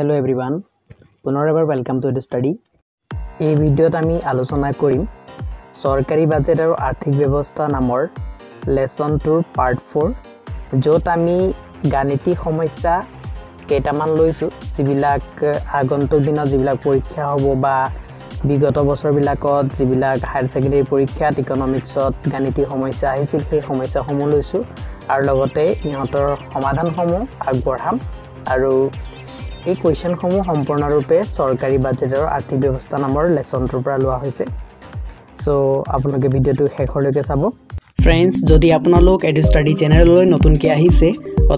hello' everyone পুনৰ এবাৰ welcome to the study এই ভিডিঅ'ত আমি আলোচনা কৰিম চৰকাৰী বাজেট আৰু আৰ্থিক ব্যৱস্থা নামৰ লেচন টুৰ পাৰ্ট ফ'ৰ য'ত আমি গাণিতিক সমস্যা কেইটামান লৈছোঁ যিবিলাক আগন্তুক দিনত যিবিলাক পৰীক্ষা হ'ব বা বিগত বছৰবিলাকত যিবিলাক হায়াৰ ছেকেণ্ডেৰী পৰীক্ষাত ইকনমিক্সত গাণিতিক সমস্যা আহিছিল সেই সমস্যাসমূহ লৈছোঁ আৰু লগতে ইহঁতৰ সমাধানসমূহ আগবঢ়াম আৰু এই কুৱেশ্যনসমূহ সম্পূৰ্ণৰূপে চৰকাৰী বাজেটৰ আৰ্থিক ব্যৱস্থা নামৰ লেচনটোৰ পৰা লোৱা হৈছে চ' আপোনালোকে ভিডিঅ'টো শেষলৈকে চাব ফ্ৰেণ্ডছ যদি আপোনালোক এডু ষ্টাডি চেনেললৈ নতুনকৈ আহিছে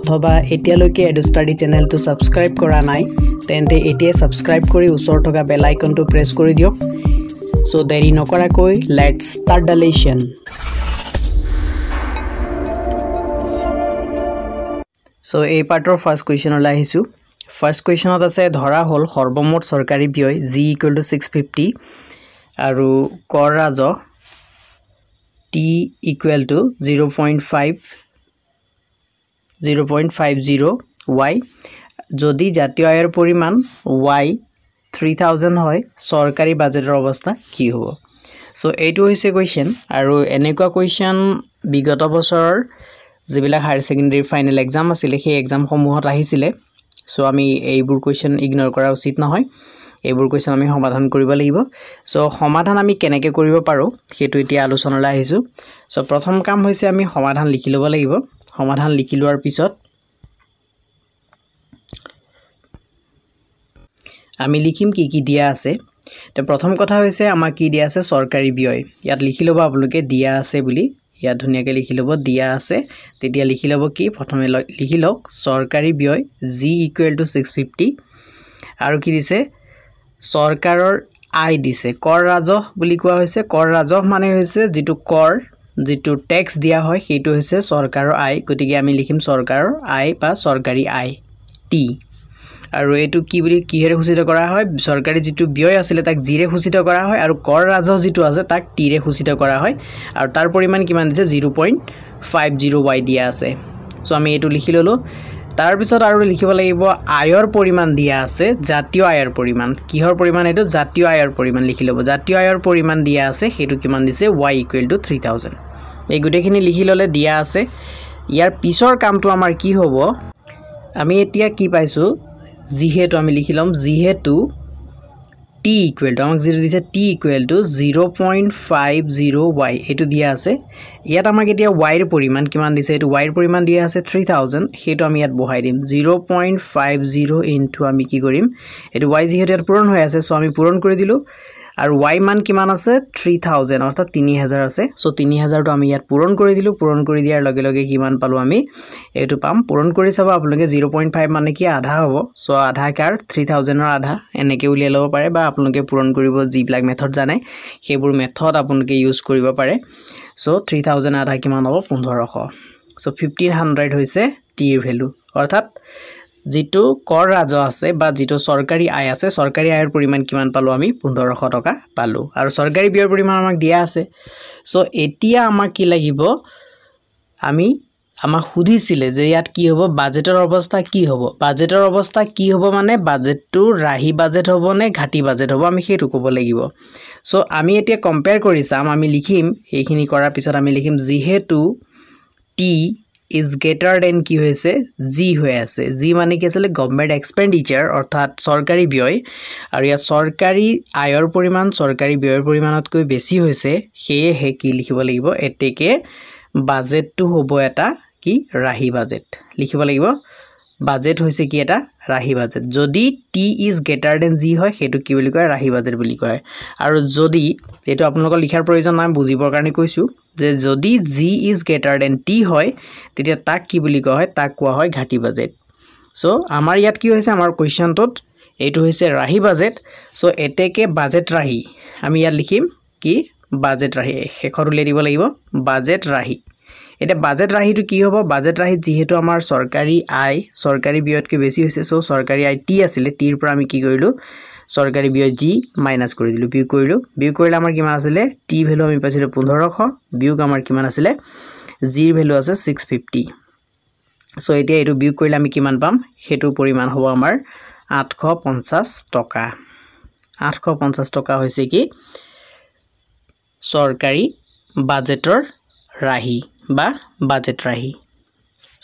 অথবা এতিয়ালৈকে এডু ষ্টাডি চেনেলটো ছাবস্ক্ৰাইব কৰা নাই তেন্তে এতিয়াই ছাবস্ক্ৰাইব কৰি ওচৰত থকা বেল আইকনটো প্ৰেছ কৰি দিয়ক চ' দেৰি নকৰাকৈ let start the lesson so' এই পাৰ্টৰ ফাৰ্ষ্ট কুৱেশ্যনলৈ আহিছোঁ ফাৰ্ষ্ট কুৱেশ্যনত আছে ধৰা হ'ল সৰ্বমুঠ চৰকাৰী ব্যয় G equal to six fifty আৰু কৰ ৰাজহ T equal to zero' point five zero' point five zero' Y যদি জাতীয় আয়ৰ পৰিমাণ ৱাই থ্ৰী থাউজেণ্ড হয় চৰকাৰী বাজেটৰ অৱস্থা কি হ'ব ছ' এইটো হৈছে কুৱেশ্যন আৰু এনেকুৱা কুৱেশ্যন বিগত বছৰৰ যিবিলাক হায়াৰ ছেকেণ্ডেৰী ফাইনেল এক্সাম আছিলে সেই এক্সামসমূহত আহিছিলে সো আমি এইবোৰ কুৱেশ্যন ইগনোৰ কৰা উচিত নহয় এইবোৰ কুৱেশ্যন আমি সমাধান কৰিব লাগিব সো সমাধান আমি কেনেকৈ কৰিব পাৰোঁ সেইটো এতিয়া আলোচনালৈ আহিছোঁ সো প্ৰথম কাম হৈছে আমি সমাধান লিখি ল'ব লাগিব সমাধান লিখি লোৱাৰ পিছত আমি লিখিম কি কি দিয়া আছে তো প্ৰথম কথা হৈছে আমাৰ কি দিয়া আছে চৰকাৰী ব্যয় ইয়াত লিখি ল'ব আপোনালোকে দিয়া আছে বুলি ইয়াত ধুনীয়াকৈ লিখি ল'ব দিয়া আছে তেতিয়া লিখি ল'ব কি প্ৰথমে লিখি লওক চৰকাৰী ব্যয় G equal to six fifty আৰু কি দিছে চৰকাৰৰ আই দিছে কৰ ৰাজহ বুলি কোৱা হৈছে কৰ ৰাজহ মানে হৈছে যিটো কৰ যিটো টেক্স দিয়া হয় সেইটো হৈছে চৰকাৰৰ আই গতিকে আমি লিখিম চৰকাৰৰ আই বা চৰকাৰী আই টি আৰু এইটো কি বুলি কিহেৰে সূচিত কৰা হয় চৰকাৰী যিটো ব্যয় আছিলে তাক জিৰে সূচিত কৰা হয় আৰু কৰ ৰাজহ যিটো আছে তাক টিৰে সূচিত কৰা হয় আৰু তাৰ পৰিমাণ কিমান দিছে zero' point five zero' Y দিয়া আছে চ' আমি এইটো লিখি ল'লোঁ তাৰপিছত আৰু লিখিব লাগিব আয়ৰ পৰিমাণ দিয়া আছে জাতীয় আয়ৰ পৰিমাণ কিহৰ পৰিমাণ এইটো জাতীয় আয়ৰ পৰিমাণ লিখি ল'ব জাতীয় আয়ৰ পৰিমাণ দিয়া আছে সেইটো কিমান দিছে Y equal to three thousand এই গোটেইখিনি লিখি ল'লে দিয়া আছে ইয়াৰ পিছৰ কামটো আমাৰ কি হ'ব আমি এতিয়া কি পাইছোঁ যিহেতু আমি লিখি ল'ম যিহেতু টি ইকুৱেল টু আমাক যিটো দিছে T equal to zero' point five zero' Y এইটো দিয়া আছে ইয়াত আমাক এতিয়া ৱাইৰ পৰিমাণ কিমান দিছে এইটো ৱাইৰ পৰিমাণ দিয়া আছে থ্ৰী থাউজেণ্ড সেইটো আমি ইয়াত বহাই দিম zero' point five zero' into আমি কি কৰিম এইটো ৱাই যিহেতু ইয়াত পূৰণ হৈ আছে চ' আমি পূৰণ কৰি দিলোঁ আৰু ৱাই মান কিমান আছে থ্ৰী থাউজেণ্ড অৰ্থাৎ তিনি হাজাৰ আছে চ' তিনি হাজাৰটো আমি ইয়াত পূৰণ কৰি দিলোঁ পূৰণ কৰি দিয়াৰ লগে লগে কিমান পালোঁ আমি এইটো পাম পূৰণ কৰি চাব আপোনালোকে জিৰ' পইণ্ট ফাইভ মানে কি আধা হ'ব চ' আধা কাৰ থ্ৰী থাউজেণ্ডৰ আধা এনেকৈ উলিয়াই ল'ব পাৰে বা আপোনালোকে পূৰণ কৰিব যিবিলাক মেথড জানে সেইবোৰ মেথড আপোনালোকে ইউজ কৰিব পাৰে চ' থ্ৰী থাউজেণ্ড আধা কিমান হ'ব পোন্ধৰশ চ' ফিফটিন হাণ্ড্ৰেড হৈছে টিৰ ভেলু অৰ্থাৎ যিটো কৰ ৰাজহ আছে বা যিটো চৰকাৰী আয় আছে চৰকাৰী আয়ৰ পৰিমাণ কিমান পালোঁ আমি পোন্ধৰশ টকা পালোঁ আৰু চৰকাৰী ব্যয়ৰ পৰিমাণ আমাক দিয়া আছে ছ' এতিয়া আমাক কি লাগিব আমি আমাক সুধিছিলে যে ইয়াত কি হ'ব বাজেটৰ অৱস্থা কি হ'ব বাজেটৰ অৱস্থা কি হ'ব মানে বাজেটটো ৰাহি বাজেট হ'বনে ঘাটি বাজেট হ'ব আমি সেইটো ক'ব লাগিব ছ' আমি এতিয়া কম্পেয়াৰ কৰি চাম আমি লিখিম এইখিনি কৰাৰ পিছত আমি লিখিম যিহেতু টি ইজ গ্ৰেটাৰ দেন কি হৈছে জি হৈ আছে জি মানে কি আছিলে গভমেণ্ট এক্সপেণ্ডিচাৰ অৰ্থাৎ চৰকাৰী ব্যয় আৰু ইয়াত চৰকাৰী আয়ৰ পৰিমাণ চৰকাৰী ব্যয়ৰ পৰিমাণতকৈ বেছি হৈছে সেয়েহে কি লিখিব লাগিব এতেকে বাজেটটো হ'ব এটা কি ৰাহি বাজেট লিখিব লাগিব বাজেট হৈছে কি এটা ৰাহি বাজেট যদি T is greater than G হয় সেইটো কি বুলি কয় ৰাহি বাজেট বুলি কয় আৰু যদি এইটো আপোনালোকৰ লিখাৰ প্ৰয়োজন নাই বুজিবৰ কাৰণে কৈছোঁ যে যদি G is greater than T হয় তেতিয়া তাক কি বুলি কোৱা হয় তাক কোৱা হয় ঘাটি বাজেট ছ' আমাৰ ইয়াত কি হৈছে আমাৰ কুৱেশ্যনটোত এইটো হৈছে ৰাহি বাজেট ছ' এতেকে বাজেট ৰাহি আমি ইয়াত লিখিম কি বাজেট ৰাহি শেষত উলিয়াই দিব লাগিব বাজেট ৰাহি এতিয়া বাজেট ৰাহিটো কি হ'ব বাজেট ৰাহিত যিহেতু আমাৰ চৰকাৰী আয় চৰকাৰী ব্যয়তকৈ বেছি হৈছে চ' চৰকাৰী আয় টি আছিলে টিৰ পৰা আমি কি কৰিলোঁ চৰকাৰী ব্যয় জি মাইনাছ কৰি দিলোঁ বিয়োগ কৰিলোঁ বিয়োগ কৰিলে আমাৰ কিমান আছিলে টি ভেলু আমি পাইছিলোঁ পোন্ধৰশ বিয়োগ আমাৰ কিমান আছিলে জিৰ ভেলু আছে ছিক্স ফিফটি চ' এতিয়া এইটো বিয়োগ কৰিলে আমি কিমান পাম সেইটো পৰিমাণ হ'ব আমাৰ আঠশ পঞ্চাছ টকা আঠশ পঞ্চাছ টকা হৈছে কি চৰকাৰী বাজেটৰ ৰাহি বা বাজেট ৰাহি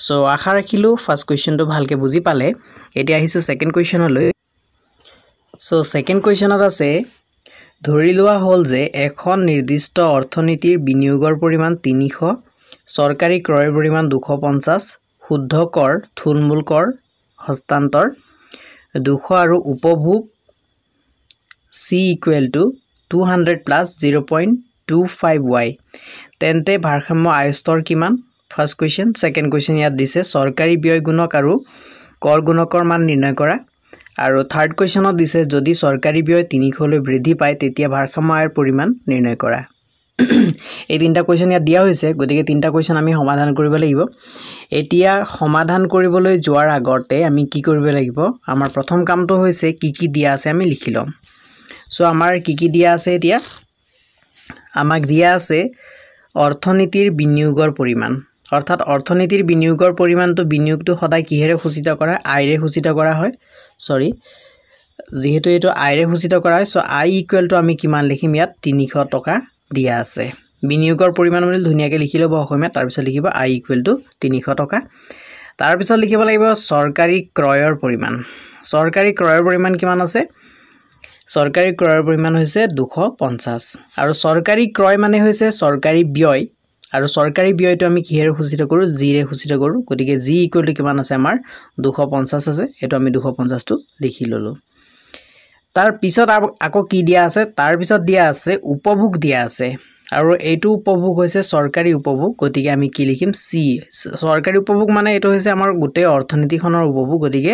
চ' আশা ৰাখিলোঁ ফাৰ্ষ্ট কুৱেশ্যনটো ভালকৈ বুজি পালে এতিয়া আহিছোঁ ছেকেণ্ড কুৱেশ্যনলৈ চ' ছেকেণ্ড কুৱেশ্যনত আছে ধৰি লোৱা হ'ল যে এখন নিৰ্দিষ্ট অৰ্থনীতিৰ বিনিয়োগৰ পৰিমাণ তিনিশ চৰকাৰী ক্ৰয়ৰ পৰিমাণ দুশ পঞ্চাছ শুদ্ধ কৰ থূলমূল কৰ হস্তান্তৰ দুশ আৰু উপভোগ C equal to two hundred plus zero' point two five Y তেন্তে ভাৰসাম্য আয়স্তৰ কিমান ফাৰ্ষ্ট কুৱেশ্যন ছেকেণ্ড কুৱেশ্যন ইয়াত দিছে চৰকাৰী ব্যয় গুণক আৰু কৰ গুণকৰ মান নিৰ্ণয় কৰা আৰু থাৰ্ড কুৱেশ্যনত দিছে যদি চৰকাৰী ব্যয় তিনিশলৈ বৃদ্ধি পায় তেতিয়া ভাৰসাম্য আয়ৰ পৰিমাণ নিৰ্ণয় কৰা এই তিনিটা কুৱেশ্যন ইয়াত দিয়া হৈছে গতিকে তিনিটা কুৱেশ্যন আমি সমাধান কৰিব লাগিব এতিয়া সমাধান কৰিবলৈ যোৱাৰ আগতে আমি কি কৰিব লাগিব আমাৰ প্ৰথম কামটো হৈছে কি কি দিয়া আছে আমি লিখি ল'ম চ' আমাৰ কি কি দিয়া আছে এতিয়া আমাক দিয়া আছে অৰ্থনীতিৰ বিনিয়োগৰ পৰিমাণ অৰ্থাৎ অৰ্থনীতিৰ বিনিয়োগৰ পৰিমাণটো বিনিয়োগটো সদায় কিহেৰে সূচিত কৰা আইৰে সূচিত কৰা হয় চৰি যিহেতু এইটো আইৰে সূচিত কৰা হয় চ' আই ইকুৱেলটো আমি কিমান লিখিম ইয়াত তিনিশ টকা দিয়া আছে বিনিয়োগৰ পৰিমাণ বুলি ধুনীয়াকৈ লিখি ল'ব অসমীয়াত তাৰপিছত লিখিব আই ইকুৱেলটো তিনিশ টকা তাৰপিছত লিখিব লাগিব চৰকাৰী ক্ৰয়ৰ পৰিমাণ চৰকাৰী ক্ৰয়ৰ পৰিমাণ কিমান আছে চৰকাৰী ক্ৰয়ৰ পৰিমাণ হৈছে দুশ পঞ্চাছ আৰু চৰকাৰী ক্ৰয় মানে হৈছে চৰকাৰী ব্যয় আৰু চৰকাৰী ব্যয়টো আমি কিহেৰে সূচিত কৰোঁ জিৰে সূচিত কৰোঁ গতিকে জি ইকুৱেলটো কিমান আছে আমাৰ দুশ পঞ্চাছ আছে সেইটো আমি দুশ পঞ্চাছটো লিখি ল'লোঁ তাৰপিছত আকৌ কি দিয়া আছে তাৰপিছত দিয়া আছে উপভোগ দিয়া আছে আৰু এইটো উপভোগ হৈছে চৰকাৰী উপভোগ গতিকে আমি কি লিখিম চি চৰকাৰী উপভোগ মানে এইটো হৈছে আমাৰ গোটেই অৰ্থনীতিখনৰ উপভোগ গতিকে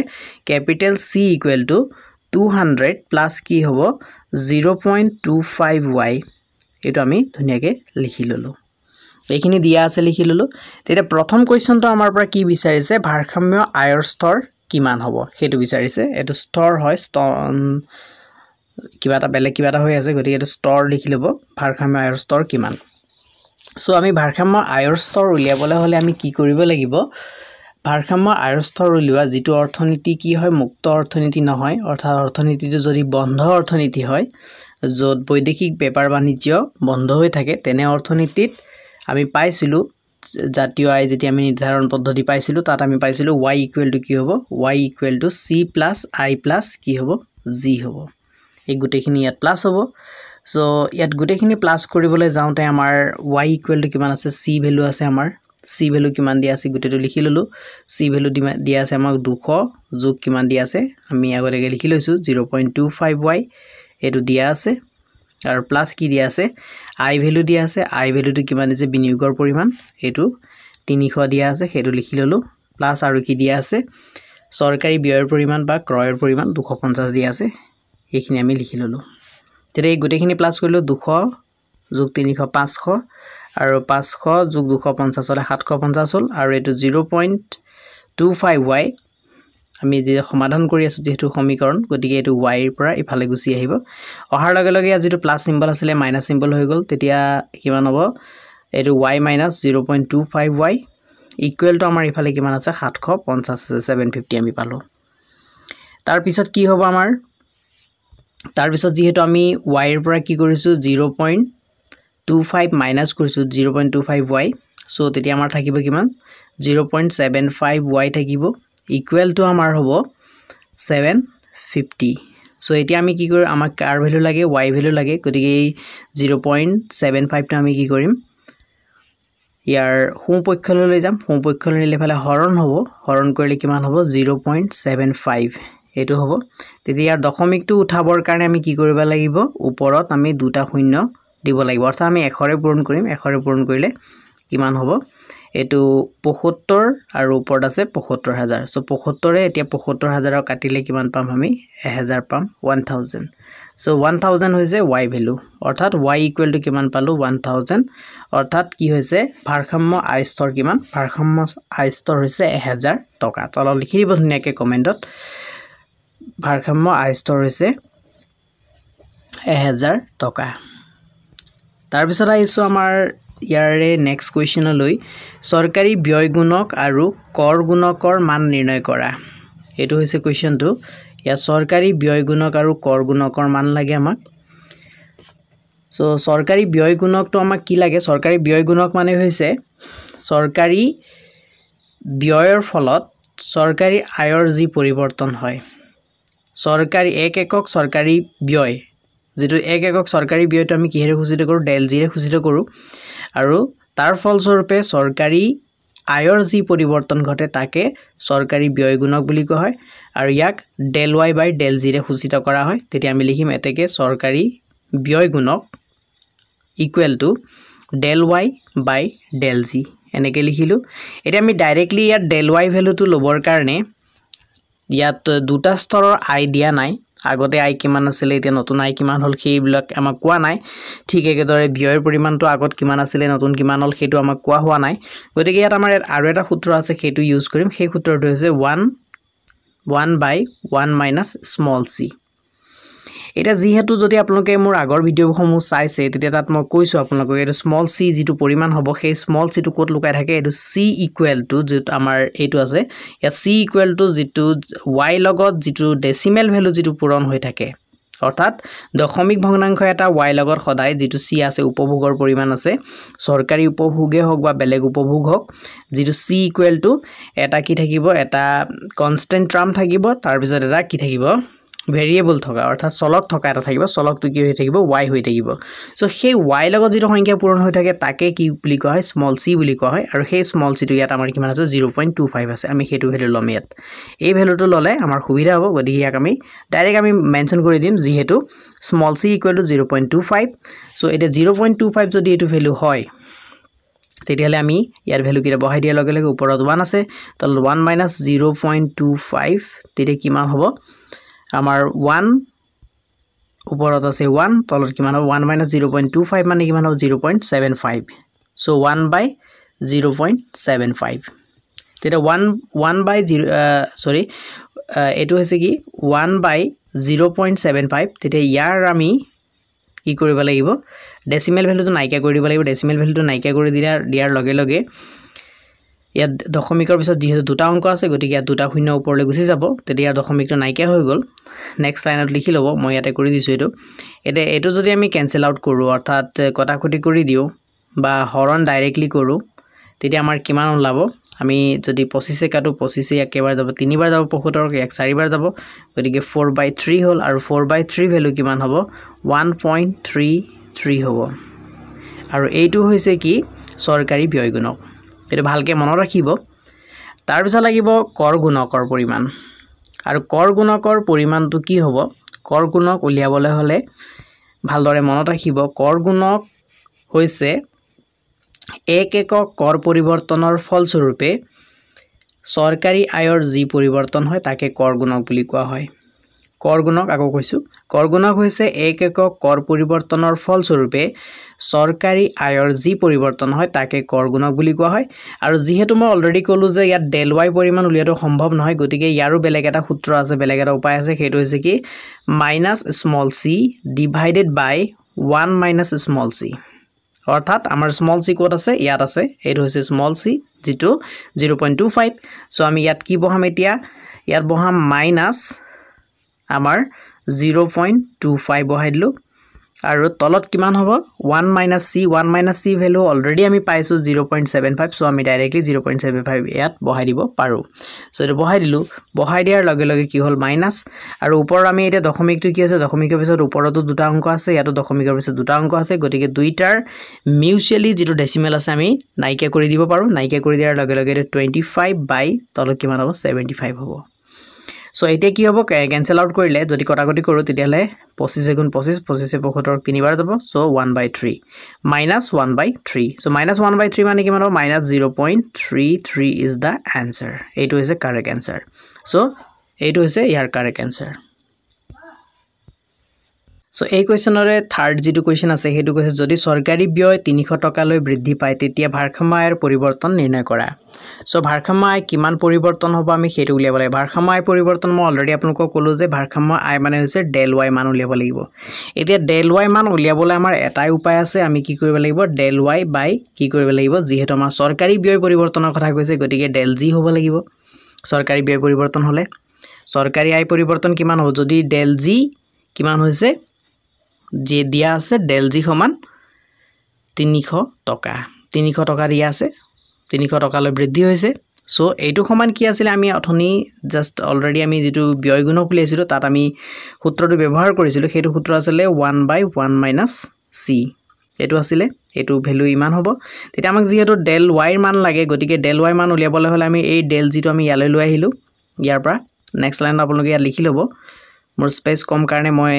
capital C equal to hundred plus কি হ'ব zero' point two five Y এইটো আমি ধুনীয়াকৈ লিখি ল'লোঁ এইখিনি দিয়া আছে লিখি ল'লোঁ তেতিয়া প্ৰথম কুৱেশ্যনটো আমাৰ পৰা কি বিচাৰিছে ভাৰসাম্য আয়ৰ স্তৰ কিমান হ'ব সেইটো বিচাৰিছে এইটো স্তৰ হয় স্তন কিবা এটা বেলেগ কিবা এটা হৈ আছে গতিকে এইটো স্তৰ লিখি ল'ব ভাৰসাম্য আয়ৰ স্তৰ কিমান চ' আমি ভাৰসাম্য আয়ৰ স্তৰ উলিয়াবলৈ হ'লে আমি কি কৰিব লাগিব ভাৰসাম্য আয়স্থ ৰৈ লোৱা যিটো অৰ্থনীতি কি হয় মুক্ত অৰ্থনীতি নহয় অৰ্থাৎ অৰ্থনীতিটো যদি বন্ধ অৰ্থনীতি হয় য'ত বৈদেশিক বেপাৰ বাণিজ্য বন্ধ হৈ থাকে তেনে অৰ্থনীতিত আমি পাইছিলোঁ জাতীয় আয় যেতিয়া আমি নিৰ্ধাৰণ পদ্ধতি পাইছিলোঁ তাত আমি পাইছিলোঁ ৱাই ইকুৱেল টু কি হ'ব Y equal to C plus I plus কি হ'ব জি হ'ব এই গোটেইখিনি ইয়াত প্লাছ হ'ব চ' ইয়াত গোটেইখিনি প্লাছ কৰিবলৈ যাওঁতে আমাৰ ৱাই ইকুৱেলটো কিমান আছে চি ভেলু আছে আমাৰ চি ভেলু কিমান দিয়া আছে গোটেইটো লিখি ললোঁ চি ভেলু দিয়া আছে আমাক দুশ যোগ কিমান দিয়া আছে আমি আগতীয়াকৈ লিখি লৈছোঁ zero' point two five Y এইটো দিয়া আছে আৰু প্লাছ কি দিয়া আছে আই ভেলু দিয়া আছে আই ভেলুটো কিমান দিছে বিনিয়োগৰ পৰিমাণ সেইটো তিনিশ দিয়া আছে সেইটো লিখি ললোঁ প্লাছ আৰু কি দিয়া আছে চৰকাৰী ব্যয়ৰ পৰিমাণ বা ক্ৰয়ৰ পৰিমাণ দুশ পঞ্চাছ দিয়া আছে সেইখিনি আমি লিখি ল'লোঁ তেতিয়া এই গোটেইখিনি প্লাছ কৰিলোঁ দুশ যোগ তিনিশ পাঁচশ আৰু পাঁচশ যোগ দুশ পঞ্চাছ হ'লে সাতশ পঞ্চাছ হ'ল আৰু এইটো zero' point two five Y আমি যি সমাধান কৰি আছোঁ যিহেতু সমীকৰণ গতিকে এইটো ৱাইৰ পৰা ইফালে গুচি আহিব অহাৰ লগে লগে যিটো প্লাছ চিম্বল আছিলে মাইনাছ চিম্বল হৈ গ'ল তেতিয়া কিমান হ'ব এইটো Y minus zero' point two five Y ইকুৱেলটো আমাৰ ইফালে কিমান আছে সাতশ পঞ্চাছ আছে ছেভেন ফিফটি আমি পালোঁ তাৰপিছত কি হ'ব আমাৰ তাৰপিছত যিহেতু আমি ৱাইৰ পৰা কি কৰিছোঁ zero' point two five minus কৰিছোঁ zero' point two five Y so' তেতিয়া আমাৰ থাকিব কিমান zero' point seven five Y থাকিব ইকুৱেলটো আমাৰ হ'ব ছেভেন ফিফটি চ' এতিয়া আমি কি কৰোঁ আমাক কাৰ ভেলু লাগে ৱাই ভেলু লাগে গতিকে এই জিৰ' পইণ্ট ছেভেন ফাইভটো আমি কি কৰিম ইয়াৰ সোঁপক্ষলৈ লৈ যাম সোঁপক্ষলৈ নিলে ফালে হৰণ হ'ব হৰণ কৰিলে কিমান হ'ব জিৰ' পইণ্ট ছেভেন ফাইভ এইটো হ'ব তেতিয়া ইয়াৰ দশমিকটো উঠাবৰ কাৰণে আমি কি কৰিব লাগিব ওপৰত আমি দুটা শূন্য দিব লাগিব অৰ্থাৎ আমি এশৰে পূৰণ কৰিম এশৰে পূৰণ কৰিলে কিমান হ'ব এইটো পয়সত্তৰ আৰু ওপৰত আছে পয়সত্তৰ হাজাৰ চ' পয়সত্তৰে এতিয়া পয়সত্তৰ হাজাৰক কাটিলে কিমান পাম আমি এহেজাৰ পাম one thousand so' one thousand হৈছে ৱাই ভেলু অৰ্থাৎ ৱাই ইকুৱেলটো কিমান পালোঁ ওৱান থাউজেণ্ড অৰ্থাৎ কি হৈছে ভাৰসাম্য আয়স্তৰ কিমান ভাৰসাম্য আই হৈছে এহেজাৰ টকা তলত লিখি দিব ধুনীয়াকৈ কমেণ্টত ভাৰসাম্য আয়স্তৰ হৈছে এহেজাৰ টকা তাৰপিছত আহিছোঁ আমাৰ ইয়াৰে নেক্সট কুৱেশ্যনলৈ চৰকাৰী ব্যয় গুণক আৰু কৰ গুণকৰ মান নিৰ্ণয় কৰা এইটো হৈছে কুৱেশ্যনটো ইয়াত চৰকাৰী ব্যয় গুণক আৰু কৰ গুণকৰ মান লাগে আমাক চ' চৰকাৰী ব্যয় গুণকটো আমাক কি লাগে চৰকাৰী ব্যয় গুণক মানে হৈছে চৰকাৰী ব্যয়ৰ ফলত চৰকাৰী আয়ৰ যি পৰিৱৰ্তন হয় চৰকাৰী এক একক চৰকাৰী ব্যয় যিটো এক একক চৰকাৰী ব্যয়টো আমি কিহেৰে সূচিত কৰোঁ ডেল জিৰে সূচিত কৰোঁ আৰু তাৰ ফলস্বৰূপে চৰকাৰী আয়ৰ যি পৰিৱৰ্তন ঘটে তাকে চৰকাৰী ব্যয়গুণক বুলি কোৱা হয় আৰু ইয়াক ডেল ৱাই বাই ডেল জিৰে সূচিত কৰা হয় তেতিয়া আমি লিখিম এতেকে চৰকাৰী ব্যয় গুণক equal to del Y by del G এনেকৈ লিখিলোঁ এতিয়া আমি ডাইৰেক্টলি ইয়াত ডেল ৱাই ভেলুটো ল'বৰ কাৰণে ইয়াত দুটা স্তৰৰ আই দিয়া নাই আগতে আই কিমান আছিলে এতিয়া নতুন আই কিমান হ'ল সেইবিলাক আমাক কোৱা নাই ঠিক একেদৰে ব্যয়ৰ পৰিমাণটো আগত কিমান আছিলে নতুন কিমান হ'ল সেইটো আমাক কোৱা হোৱা নাই গতিকে ইয়াত আমাৰ ইয়াত আৰু এটা সূত্ৰ আছে সেইটো ইউজ কৰিম সেই সূত্ৰটো হৈছে one one by one minus small C এটা যিহেতু যদি আপোনালোকে মোৰ আগৰ ভিডিঅ'সমূহ চাইছে তেতিয়া তাত মই কৈছোঁ আপোনালোকক এইটো স্মল চি যিটো পৰিমাণ হ'ব সেই স্মল চিটো ক'ত লুকাই থাকে এইটো চি ইকুৱেল টু যিটো আমাৰ এইটো আছে ইয়াত চি ইকুৱেল টু যিটো ৱাই লগত যিটো ডেচিমেল ভেলু যিটো পূৰণ হৈ থাকে অৰ্থাৎ দশমিক ভগ্নাংশ এটা ৱাই লগত সদায় যিটো চি আছে উপভোগৰ পৰিমাণ আছে চৰকাৰী উপভোগেই হওক বা বেলেগ উপভোগ হওক যিটো চি ইকুৱেল টু এটা কি থাকিব এটা কনষ্টেণ্ট ট্ৰাম থাকিব তাৰপিছত এটা কি থাকিব ভেৰিয়েবল থকা অৰ্থাৎ চলক থকা এটা থাকিব চলকটো কি হৈ থাকিব ৱাই হৈ থাকিব চ' সেই ৱাইৰ লগত যিটো সংখ্যা পূৰণ হৈ থাকে তাকে কি বুলি কোৱা হয় স্মল চি বুলি কোৱা হয় আৰু সেই স্মল চিটো ইয়াত আমাৰ কিমান আছে জিৰ' পইণ্ট টু ফাইভ আছে আমি সেইটো ভেলু ল'ম ইয়াত এই ভেলুটো ল'লে আমাৰ সুবিধা হ'ব গতিকে ইয়াক আমি ডাইৰেক্ট আমি মেনশ্যন কৰি দিম যিহেতু small C equal to zero' point two five so' এতিয়া জিৰ' পইণ্ট টু ফাইভ যদি এইটো ভেলু হয় তেতিয়াহ'লে আমি ইয়াৰ ভেলুকেইটা বঢ়াই দিয়াৰ লগে লগে ওপৰত ওৱান আছে তলত one minus zero' point two five তেতিয়া কিমান হ'ব আমাৰ ওৱান ওপৰত আছে ওৱান তলত কিমান হ'ব one minus zero' point two five মানে কিমান হ'ব zero' point seven five so' one by zero' point seven five তেতিয়া one one by zero' sorry এইটো হৈছে কি one by zero' point seven five তেতিয়া ইয়াৰ আমি কি কৰিব লাগিব ডেচিমেল ভেলুটো নাইকিয়া কৰি দিব লাগিব ডেচিমেল ভেলুটো নাইকিয়া কৰি দিয়া দিয়াৰ লগে লগে ইয়াত দশমিকৰ পিছত যিহেতু দুটা অংক আছে গতিকে ইয়াত দুটা শূন্য ওপৰলৈ গুচি যাব তেতিয়া ইয়াৰ দশমিকটো নাইকিয়া হৈ গ'ল নেক্সট লাইনত লিখি ল'ব মই ইয়াতে কৰি দিছোঁ এইটো এতিয়া এইটো যদি আমি কেঞ্চেল আউট কৰোঁ অৰ্থাৎ কটা কটাকুটি কৰি দিওঁ বা হৰণ ডাইৰেক্টলি কৰোঁ তেতিয়া আমাৰ কিমান ওলাব আমি যদি পঁচিছে কাটো পঁচিছে একেবাৰ যাব তিনিবাৰ যাব পশুতৰ ইয়াক চাৰিবাৰ যাব গতিকে ফ'ৰ বাই থ্ৰী হ'ল আৰু ফ'ৰ বাই থ্ৰী ভেলু কিমান হ'ব ওৱান পইণ্ট থ্ৰী থ্ৰী হ'ব আৰু এইটো হৈছে কি চৰকাৰী ব্যয়গুণক সেইটো ভালকৈ মনত ৰাখিব তাৰপিছত লাগিব কৰ গুণকৰ পৰিমাণ আৰু কৰ গুণকৰ পৰিমাণটো কি হ'ব কৰ গুণক উলিয়াবলৈ হ'লে ভালদৰে মনত ৰাখিব কৰ গুণক হৈছে এক একক কৰ পৰিৱৰ্তনৰ ফলস্বৰূপে চৰকাৰী আয়ৰ যি পৰিৱৰ্তন হয় তাকে কৰ গুণক বুলি কোৱা হয় কৰ গুণক আকৌ কৈছোঁ কৰ গুণক হৈছে এক একক কৰ পৰিৱৰ্তনৰ ফলস্বৰূপে চৰকাৰী আয়ৰ যি পৰিৱৰ্তন হয় তাকে কৰ গুণক বুলি কোৱা হয় আৰু যিহেতু মই অলৰেডি ক'লোঁ যে ইয়াত ডেল ৱাই পৰিমাণ উলিয়াটো সম্ভৱ নহয় গতিকে ইয়াৰো বেলেগ এটা সূত্ৰ আছে বেলেগ এটা উপায় আছে সেইটো হৈছে কি minus small C divided by one minus small C অৰ্থাৎ আমাৰ স্মল চি ক'ত আছে ইয়াত আছে সেইটো হৈছে স্মল চি যিটো zero' point two five so' আমি ইয়াত কি বহাম এতিয়া ইয়াত বহাম মাইনাছ আমাৰ জিৰ' পইণ্ট টু ফাইভ বহাই দিলোঁ আৰু তলত কিমান হ'ব one minus C one minus C value already আমি পাইছোঁ zero' point seven five so' আমি directly zero' point seven five ইয়াত বহাই দিব পাৰোঁ চ' এইটো বহাই দিলোঁ বহাই দিয়াৰ লগে লগে কি হ'ল মাইনাছ আৰু ওপৰৰ আমি এতিয়া দশমিকটো কি আছে দশমিকৰ পিছত ওপৰতো দুটা অংক আছে ইয়াতো দশমিকৰ পিছত দুটা অংক আছে গতিকে দুইটাৰ মিউচুৱেলি যিটো ডেচিমেল আছে আমি নাইকিয়া কৰি দিব পাৰোঁ নাইকিয়া কৰি দিয়াৰ লগে লগে এতিয়া টুৱেণ্টি ফাইভ বাই তলত কিমান হ'ব ছেভেণ্টি ফাইভ হ'ব চ' এতিয়া কি হ'ব কেঞ্চেল আউট কৰিলে যদি কটাকটি কৰোঁ তেতিয়াহ'লে পঁচিছ এগুণ পঁচিছ পঁচিছে পঁসত্তৰ তিনিবাৰ যাব so' one by three minus one by three so' minus one by three মানে কিমান হ'ব minus zero' point three three is the answer এইটো হৈছে কাৰেক্ট এনচাৰ চ' এইটো হৈছে ইয়াৰ কাৰেক্ট এনচাৰ চ' এই কুৱেশ্যনৰে থাৰ্ড যিটো কুৱেশ্যন আছে সেইটো কৈছে যদি চৰকাৰী ব্যয় তিনিশ টকালৈ বৃদ্ধি পায় তেতিয়া ভাৰসাম্য আয়ৰ পৰিৱৰ্তন নিৰ্ণয় কৰা চ' ভাৰসাম্য আয় কিমান পৰিৱৰ্তন হ'ব আমি সেইটো উলিয়াব লাগিব ভাৰসাম্য আয় পৰিৱৰ্তন মই অলৰেডি আপোনালোকক ক'লোঁ যে ভাৰসাম্য আয় মানে হৈছে ডেল ৱাই মান উলিয়াব লাগিব এতিয়া ডেল ৱাই মান উলিয়াবলৈ আমাৰ এটাই উপায় আছে আমি কি কৰিব লাগিব ডেল ৱাই বাই কি কৰিব লাগিব যিহেতু আমাৰ চৰকাৰী ব্যয় পৰিৱৰ্তনৰ কথা কৈছে গতিকে ডেল জি হ'ব লাগিব চৰকাৰী ব্যয় পৰিৱৰ্তন হ'লে চৰকাৰী আয় পৰিৱৰ্তন কিমান হ'ব যদি ডেল জি কিমান হৈছে যি দিয়া আছে ডেল জি সমান তিনিশ টকা তিনিশ টকা দিয়া আছে তিনিশ টকালৈ বৃদ্ধি হৈছে চ' এইটো সমান কি আছিলে আমি অথনি জাষ্ট অলৰেডি আমি যিটো ব্যয় গুণক উলিয়াইছিলোঁ তাত আমি সূত্ৰটো ব্যৱহাৰ কৰিছিলোঁ সেইটো সূত্ৰ আছিলে one by one minus C এইটো আছিলে এইটো ভেলু ইমান হ'ব তেতিয়া আমাক যিহেতু ডেল ৱাইৰ মান লাগে গতিকে ডেল ৱাইৰ মান উলিয়াবলৈ হ'লে আমি এই ডেল জিটো আমি ইয়ালৈ লৈ আহিলোঁ ইয়াৰ পৰা নেক্সট লাইনত আপোনালোকে ইয়াত লিখি ল'ব মোৰ স্পেচ কম কাৰণে মই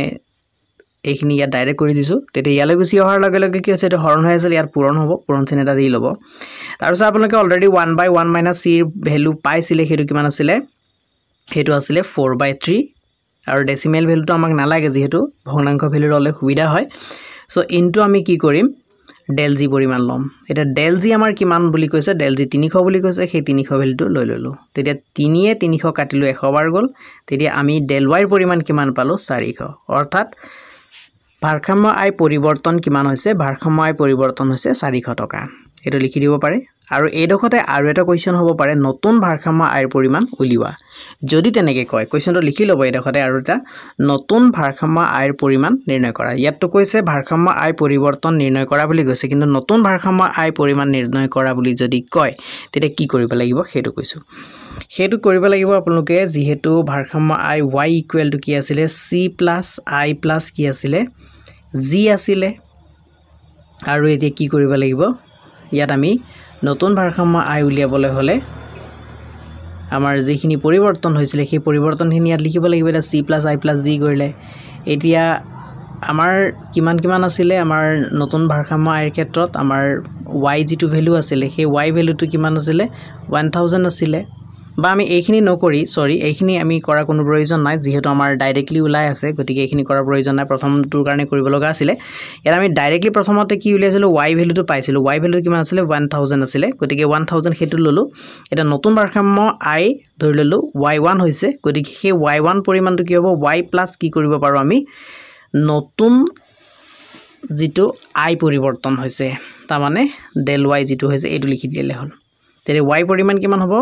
এইখিনি ইয়াত ডাইৰেক্ট কৰি দিছোঁ তেতিয়া ইয়ালৈ গুচি অহাৰ লগে লগে কি হৈছে এইটো হৰণ হৈ আছিল ইয়াত পূৰণ হ'ব পূৰণ চিন এটা দি ল'ব তাৰপিছত আপোনালোকে already one by one minus চিৰ ভেলু পাইছিলে সেইটো কিমান আছিলে সেইটো আছিলে ফ'ৰ বাই থ্ৰী আৰু ডেচিমেল ভেলুটো আমাক নালাগে যিহেতু ভগ্নাংশ ভেলু ল'লে সুবিধা হয় চ' ইনটো আমি কি কৰিম ডেল জি পৰিমাণ ল'ম এতিয়া ডেল জি আমাৰ কিমান বুলি কৈছে ডেল জি তিনিশ বুলি কৈছে সেই তিনিশ ভেলুটো লৈ ল'লোঁ তেতিয়া তিনিয়ে তিনিশ কাটিলোঁ এশবাৰ গ'ল তেতিয়া আমি ডেল ৱাইৰ পৰিমাণ কিমান পালোঁ চাৰিশ অৰ্থাৎ ভাৰসাম্য আয় পৰিৱৰ্তন কিমান হৈছে ভাৰসাম্য আয় পৰিৱৰ্তন হৈছে চাৰিশ টকা এইটো লিখি দিব পাৰে আৰু এইডোখৰতে আৰু এটা কুৱেশ্যন হ'ব পাৰে নতুন ভাৰসাম্য আয়ৰ পৰিমাণ উলিওৱা যদি তেনেকৈ কয় কুৱেশ্যনটো লিখি ল'ব এইডোখৰতে আৰু এটা নতুন ভাৰসাম্য আয়ৰ পৰিমাণ নিৰ্ণয় কৰা ইয়াততো কৈছে ভাৰসাম্য আয় পৰিৱৰ্তন নিৰ্ণয় কৰা বুলি কৈছে কিন্তু নতুন ভাৰসাম্য আয় পৰিমাণ নিৰ্ণয় কৰা বুলি যদি কয় তেতিয়া কি কৰিব লাগিব সেইটো কৈছোঁ সেইটো কৰিব লাগিব আপোনালোকে যিহেতু ভাৰসাম্য আই ৱাই ইকুৱেলটো কি আছিলে চি প্লাছ আই প্লাছ কি আছিলে জি আছিলে আৰু এতিয়া কি কৰিব লাগিব ইয়াত আমি নতুন ভাৰসাম্য আই উলিয়াবলৈ হ'লে আমাৰ যিখিনি পৰিৱৰ্তন হৈছিলে সেই পৰিৱৰ্তনখিনি ইয়াত লিখিব লাগিব এতিয়া C plus I plus G কৰিলে এতিয়া আমাৰ কিমান কিমান আছিলে আমাৰ নতুন ভাৰসাম্য আইৰ ক্ষেত্ৰত আমাৰ ৱাই যিটো ভেলু আছিলে সেই ৱাই ভেলুটো কিমান আছিলে ওৱান থাউজেণ্ড আছিলে বা আমি এইখিনি নকৰি চৰি এইখিনি আমি কৰা কোনো প্ৰয়োজন নাই যিহেতু আমাৰ ডাইৰেক্টলি ওলাই আছে গতিকে এইখিনি কৰাৰ প্ৰয়োজন নাই প্ৰথমটোৰ কাৰণে কৰিব লগা আছিলে ইয়াত আমি ডাইৰেক্টলি প্ৰথমতে কি উলিয়াইছিলোঁ ৱাই ভেলুটো পাইছিলোঁ ৱাই ভেলু কিমান আছিলে ওৱান আছিলে গতিকে ওৱান সেইটো ল'লোঁ এতিয়া নতুন ভাৰসাম্য আই ধৰি ল'লোঁ ৱাই ওৱান হৈছে গতিকে সেই ৱাই ওৱান পৰিমাণটো কি হ'ব ৱাই প্লাছ কি কৰিব পাৰোঁ আমি নতুন যিটো আই পৰিৱৰ্তন হৈছে তাৰমানে ডেল ৱাই যিটো হৈছে এইটো লিখি দিলে হ'ল তেতিয়া ৱাই পৰিমাণ কিমান হ'ব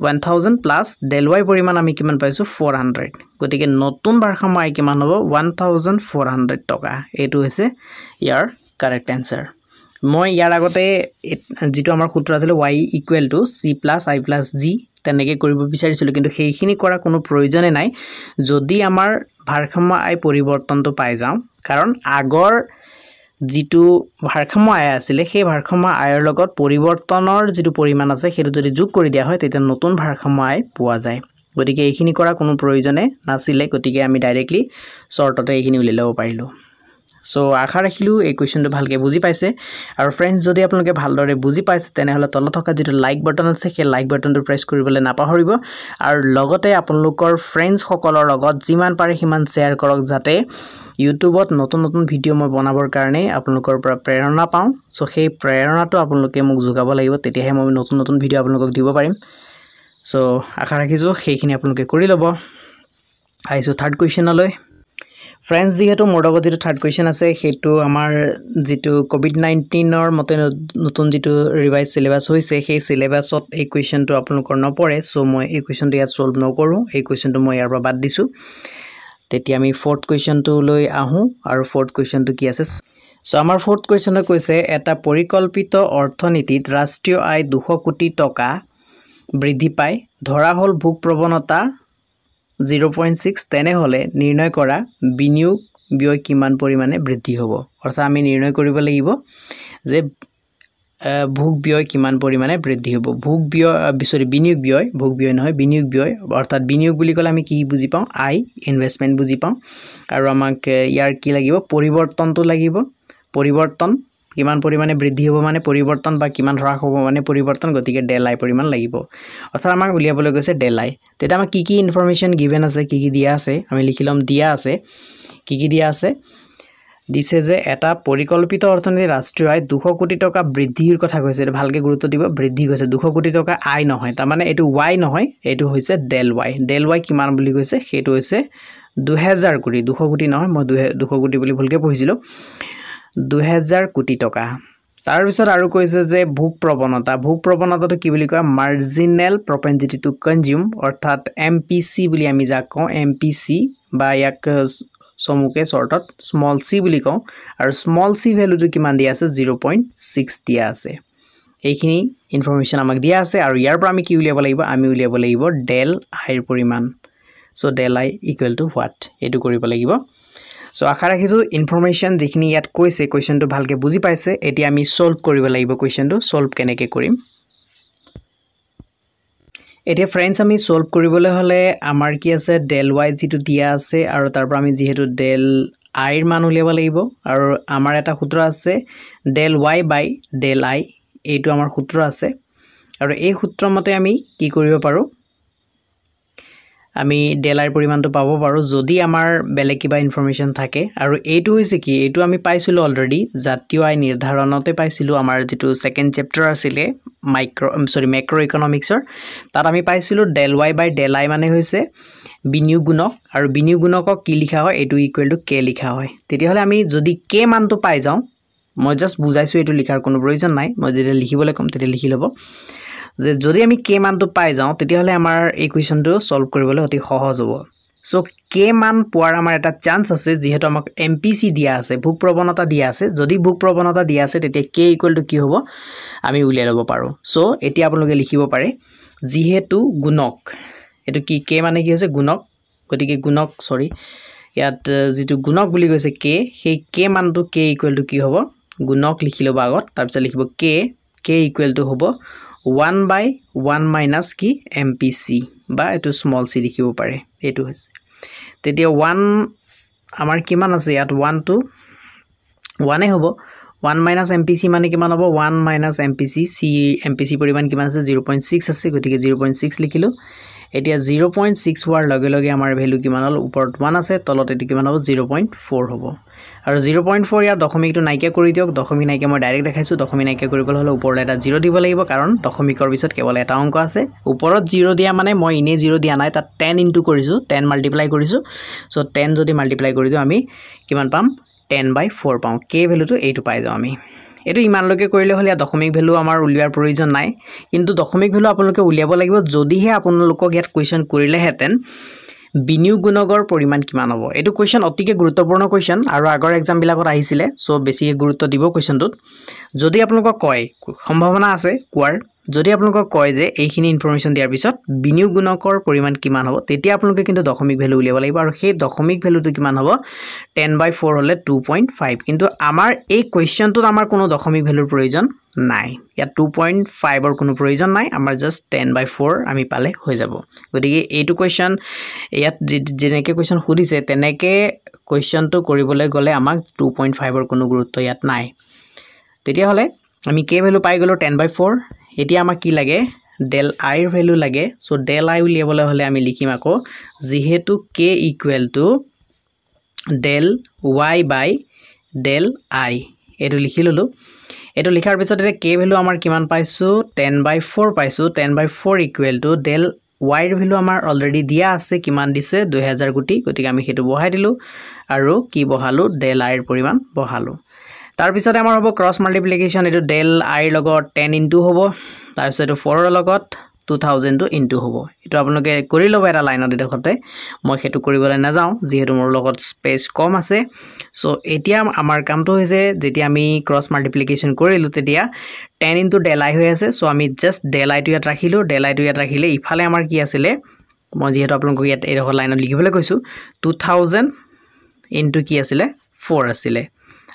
one thousand plus del Y পৰিমাণ আমি কিমান পাইছোঁ ফ'ৰ হাণ্ড্ৰেড গতিকে নতুন ভাৰসাম্য আই কিমান হ'ব ওৱান থাউজেণ্ড ফ'ৰ হাণ্ড্ৰেড টকা এইটো হৈছে ইয়াৰ কাৰেক্ট এনচাৰ মই ইয়াৰ আগতে যিটো আমাৰ সূত্ৰ আছিলে Y equal to C plus I plus G তেনেকৈ কৰিব বিচাৰিছিলোঁ কিন্তু সেইখিনি কৰাৰ কোনো প্ৰয়োজনে নাই যদি আমাৰ ভাৰসাম্য আই পৰিৱৰ্তনটো পাই যাওঁ কাৰণ আগৰ যিটো ভাৰসাম্য আয় আছিলে সেই ভাৰসাম্য আয়ৰ লগত পৰিৱৰ্তনৰ যিটো পৰিমাণ আছে সেইটো যদি যোগ কৰি দিয়া হয় তেতিয়া নতুন ভাৰসাম্য আয় পোৱা যায় গতিকে এইখিনি কৰা কোনো প্ৰয়োজনে নাছিলে গতিকে আমি ডাইৰেক্টলি চৰ্টতে এইখিনি উলিয়াই ল'ব পাৰিলোঁ চ' আশা ৰাখিলোঁ এই কুৱেশ্যনটো ভালকৈ বুজি পাইছে আৰু ফ্ৰেণ্ডছ যদি আপোনালোকে ভালদৰে বুজি পাইছে তেনেহ'লে তলত থকা যিটো লাইক বাটন আছে সেই লাইক বাটনটো প্ৰেছ কৰিবলৈ নাপাহৰিব আৰু লগতে আপোনালোকৰ ফ্ৰেণ্ডছসকলৰ লগত যিমান পাৰে সিমান শ্বেয়াৰ কৰক যাতে ইউটিউবত নতুন নতুন ভিডিঅ' মই বনাবৰ কাৰণেই আপোনালোকৰ পৰা প্ৰেৰণা পাওঁ চ' সেই প্ৰেৰণাটো আপোনালোকে মোক যোগাব লাগিব তেতিয়াহে মই নতুন নতুন ভিডিঅ' আপোনালোকক দিব পাৰিম চ' আশা ৰাখিছোঁ সেইখিনি আপোনালোকে কৰি ল'ব আহিছোঁ থাৰ্ড কুৱেশ্যনলৈ ফ্ৰেণ্ডছ যিহেতু মোৰ লগত যিটো থাৰ্ড কুৱেশ্যন আছে সেইটো আমাৰ যিটো ক'ভিড নাইণ্টিনৰ মতে নতুন যিটো ৰিভাইজ চিলেবাছ হৈছে সেই চিলেবাছত এই কুৱেশ্যনটো আপোনালোকৰ নপৰে চ' মই এই কুৱেশ্যনটো ইয়াত ছ'ল্ভ নকৰোঁ এই কুৱেশ্যনটো মই ইয়াৰ পৰা বাদ দিছোঁ তেতিয়া আমি ফৰ্থ কুৱেশ্যনটোলৈ আহোঁ আৰু ফৰ্থ কুৱেশ্যনটো কি আছে চ' আমাৰ ফৰ্থ কুৱেশ্যনে কৈছে এটা পৰিকল্পিত অৰ্থনীতিত ৰাষ্ট্ৰীয় আয় দুশ কোটি টকা বৃদ্ধি পায় ধৰা হ'ল ভোগ প্ৰৱণতা জিৰ' পইণ্ট ছিক্স তেনেহ'লে নিৰ্ণয় কৰা বিনিয়োগ ব্যয় কিমান পৰিমাণে বৃদ্ধি হ'ব অৰ্থাৎ আমি নিৰ্ণয় কৰিব লাগিব যে ভোগ ব্যয় কিমান পৰিমাণে বৃদ্ধি হ'ব ভোগ ব্যয় চৰি বিনিয়োগ ব্যয় ভোগ ব্যয় নহয় বিনিয়োগ ব্যয় অৰ্থাৎ বিনিয়োগ বুলি ক'লে আমি কি বুজি পাওঁ আই ইনভেষ্টমেণ্ট বুজি পাওঁ আৰু আমাক ইয়াৰ কি লাগিব পৰিৱৰ্তনটো লাগিব পৰিৱৰ্তন কিমান পৰিমাণে বৃদ্ধি হ'ব মানে পৰিৱৰ্তন বা কিমান হ্ৰাস হ'ব মানে পৰিৱৰ্তন গতিকে ডেলাই পৰিমাণ লাগিব অৰ্থাৎ আমাক উলিয়াবলৈ গৈছে ডেলাই তেতিয়া আমাক কি কি ইনফৰ্মেশ্যন গিভেন আছে কি কি দিয়া আছে আমি লিখি ল'ম দিয়া আছে কি কি দিয়া আছে দিছে যে এটা পৰিকল্পিত অৰ্থনীতি ৰাষ্ট্ৰীয় আয় দুশ কোটি টকা বৃদ্ধিৰ কথা কৈছে ভালকৈ গুৰুত্ব দিব বৃদ্ধি কৈছে দুশ কোটি টকা আই নহয় তাৰমানে এইটো ৱাই নহয় এইটো হৈছে ডেল ৱাই ডেল ৱাই কিমান বুলি কৈছে সেইটো হৈছে দুহেজাৰ কোটি দুশ কোটি নহয় মই দুহে দুশ কোটি বুলি ভুলকৈ পঢ়িছিলোঁ দুহেজাৰ কোটি টকা তাৰপিছত আৰু কৈছে যে ভোগ প্ৰৱণতা ভোগ প্ৰৱণতাটো কি বুলি কয় মাৰ্জিনেল প্ৰপেঞ্জিটি টু কনজিউম অৰ্থাৎ এম পি চি বুলি আমি যাক কওঁ এম পি চি বা ইয়াক চমুকে চৰ্টত স্মল চি বুলি কওঁ আৰু স্মল চি ভেলুটো কিমান দিয়া আছে জিৰ' পইণ্ট ছিক্স দিয়া আছে এইখিনি ইনফৰ্মেশ্যন আমাক দিয়া আছে আৰু ইয়াৰ পৰা আমি কি উলিয়াব লাগিব আমি উলিয়াব লাগিব ডেল আইৰ পৰিমাণ so' del I equal to what এইটো কৰিব লাগিব চ' আশা ৰাখিছোঁ ইনফৰ্মেশ্যন যিখিনি ইয়াত কৈছে কুৱেশ্যনটো ভালকৈ বুজি পাইছে এতিয়া আমি ছল্ভ কৰিব লাগিব কুৱেশ্যনটো ছল্ভ কেনেকৈ কৰিম এতিয়া ফ্ৰেণ্ডছ আমি ছল্ভ কৰিবলৈ হ'লে আমাৰ কি আছে ডেল ৱাই যিটো দিয়া আছে আৰু তাৰপৰা আমি যিহেতু ডেল আইৰ মান উলিয়াব লাগিব আৰু আমাৰ এটা সূত্ৰ আছে del Y by del I এইটো আমাৰ সূত্ৰ আছে আৰু এই সূত্ৰমতে আমি কি কৰিব পাৰোঁ আমি ডেলাইৰ পৰিমাণটো পাব পাৰোঁ যদি আমাৰ বেলেগ কিবা ইনফৰ্মেশ্যন থাকে আৰু এইটো হৈছে কি এইটো আমি পাইছিলোঁ অলৰেডি জাতীয় আয় নিৰ্ধাৰণতে পাইছিলোঁ আমাৰ যিটো ছেকেণ্ড চেপ্টাৰ আছিলে মাইক্ৰ' চৰি মাইক্ৰ' ইকনমিক্সৰ তাত আমি পাইছিলোঁ del Y by del I মানে হৈছে বিনিয়োগ গুণক আৰু বিনিয়োগ গুণকক কি লিখা হয় এইটো ইকুৱেল টু কে লিখা হয় তেতিয়াহ'লে আমি যদি কে মানটো পাই যাওঁ মই জাষ্ট বুজাইছোঁ এইটো লিখাৰ কোনো প্ৰয়োজন নাই মই যেতিয়া লিখিবলৈ ক'ম তেতিয়া লিখি ল'ব যে যদি আমি কে মানটো পাই যাওঁ তেতিয়াহ'লে আমাৰ এই কুৱেশ্যনটো চল্ভ কৰিবলৈ অতি সহজ হ'ব চ' কে মান পোৱাৰ আমাৰ এটা চান্স আছে যিহেতু আমাক এম পি চি দিয়া আছে ভোক প্ৰৱণতা দিয়া আছে যদি ভোক প্ৰৱণতা দিয়া আছে তেতিয়া কে ইকুৱেল ইকুৱেলটো কি হ'ব আমি উলিয়াই ল'ব পাৰোঁ চ' এতিয়া আপোনালোকে লিখিব পাৰে যিহেতু গুণক এইটো কি কে মানে কি হৈছে গুণক গতিকে গুণক চৰি ইয়াত যিটো গুণক বুলি কৈছে কে সেই কে মানটো কে ইকুৱেল টু কি হ'ব গুণক লিখি ল'ব আগত তাৰপিছত লিখিব কে কে ইকুৱেল টু হ'ব ওৱান বাই ওৱান মাইনাছ কি এম পি চি বা এইটো স্মল চি লিখিব পাৰে এইটো হৈছে তেতিয়া ওৱান আমাৰ কিমান আছে ইয়াত ওৱানটো ওৱানেই হ'ব one minus M P C মানে কিমান হ'ব one minus M P C C M P C পৰিমাণ কিমান আছে জিৰ' পইণ্ট ছিক্স আছে গতিকে জিৰ' পইণ্ট ছিক্স লিখিলোঁ এতিয়া জিৰ' পইণ্ট ছিক্স হোৱাৰ লগে লগে আমাৰ ভেলু কিমান হ'ল ওপৰত ওৱান আছে তলত এইটো কিমান হ'ব জিৰ' পইণ্ট ফ'ৰ হ'ব আৰু জিৰ' পইণ্ট ফ'ৰ ইয়াৰ দশমিকটো নাইকিয়া কৰি দিয়ক দশমিক নাইকিয়া মই ডাইৰেক্ট দেখাইছোঁ দশমিক নাইকিয়া কৰিবলৈ হ'লে ওপৰলৈ এটা জিৰ' দিব লাগিব কাৰণ দশমিকৰ পিছত কেৱল এটা অংক আছে ওপৰত জিৰ' দিয়া মানে মই ইনেই জিৰ' দিয়া নাই তাত টেন ইনটু কৰিছোঁ টেন মাল্টিপ্লাই কৰিছোঁ চ' টেন যদি মাল্টিপ্লাই কৰি দিওঁ আমি কিমান পাম টেন বাই ফ'ৰ পাওঁ কে ভেলুটো এইটো পাই যাওঁ আমি এই ইমানলকে কৰলে হলে দশমিক ভেলু আমাৰ উলিওৱাৰ প্ৰয়োজন নাই কিন্তু দশমিক ভেলু আপোনালোকে উলিয়াব লাগিব যদিহে আপোনালোকক ইয়াত কুৱেশ্যন কৰিলেহেঁতেন বিনিয়োগ গুণগৰ পৰিমাণ কিমান হ'ব এইটো কুৱেশ্যন অতিকৈ গুৰুত্বপূৰ্ণ কুৱেশ্যন আৰু আগৰ এক্সামবিলাকত আহিছিলে চ' বেছিকৈ গুৰুত্ব দিব কুৱেশ্যনটোত যদি আপোনালোকক কয় সম্ভাৱনা আছে কোৱাৰ যদি আপোনালোকক কয় যে এইখিনি ইনফৰমেশ্যন দিয়াৰ পিছত বিনিয়োগ গুণকৰ পৰিমাণ কিমান হ'ব তেতিয়া আপোনালোকে কিন্তু দশমিক ভেলু উলিয়াব লাগিব আৰু সেই দশমিক ভেলুটো কিমান হ'ব টেন বাই ফ'ৰ হ'লে টু পইণ্ট ফাইভ কিন্তু আমাৰ এই কুৱেশ্যনটোত আমাৰ কোনো দশমিক ভেলুৰ প্ৰয়োজন নাই ইয়াত টু পইণ্ট ফাইভৰ কোনো প্ৰয়োজন নাই আমাৰ জাষ্ট টেন বাই ফ'ৰ আমি পালে হৈ যাব গতিকে এইটো কুৱেশ্যন ইয়াত যেনেকৈ কুৱেশ্যন সুধিছে তেনেকৈ কুৱেশ্যনটো কৰিবলৈ গ'লে আমাক টু পইণ্ট ফাইভৰ কোনো গুৰুত্ব ইয়াত নাই তেতিয়াহ'লে আমি কে ভেলু পাই গ'লোঁ টেন বাই ফ'ৰ এতিয়া আমাক কি লাগে ডেল আইৰ ভেলু লাগে চ' ডেল আই উলিয়াবলৈ হ'লে আমি লিখিম আকৌ যিহেতু K equal to del Y by del I এইটো লিখি ল'লোঁ এইটো লিখাৰ পিছত এতিয়া কে ভেলু আমাৰ কিমান পাইছোঁ টেন বাই ফ'ৰ পাইছোঁ ten by four equal to del ৱাইৰ ভেলু আমাৰ অলৰেডি দিয়া আছে কিমান দিছে দুহেজাৰ কোটি গতিকে আমি সেইটো বহাই দিলোঁ আৰু কি বহালোঁ ডেল আইৰ পৰিমাণ বহালোঁ তাৰপিছতে আমাৰ হ'ব ক্ৰছ মাল্টিপ্লিকেশ্যন এইটো ডেল আইৰ লগত টেন ইন টু হ'ব তাৰপিছত এইটো ফ'ৰৰ লগত টু থাউজেণ্ডটো ইনটু হ'ব এইটো আপোনালোকে কৰি ল'ব এটা লাইনত এডোখৰতে মই সেইটো কৰিবলৈ নাযাওঁ যিহেতু মোৰ লগত স্পেচ কম আছে ছ' এতিয়া আমাৰ কামটো হৈছে যেতিয়া আমি ক্ৰছ মাল্টিপ্লিকেশ্যন কৰিলোঁ তেতিয়া টেন ইনটু ডেলাই হৈ আছে ছ' আমি জাষ্ট ডেলাইটো ইয়াত ৰাখিলোঁ ডেলাইটো ইয়াত ৰাখিলে ইফালে আমাৰ কি আছিলে মই যিহেতু আপোনালোকক ইয়াত এইডোখৰ লাইনত লিখিবলৈ কৈছোঁ টু থাউজেণ্ড ইনটু কি আছিলে ফ'ৰ আছিলে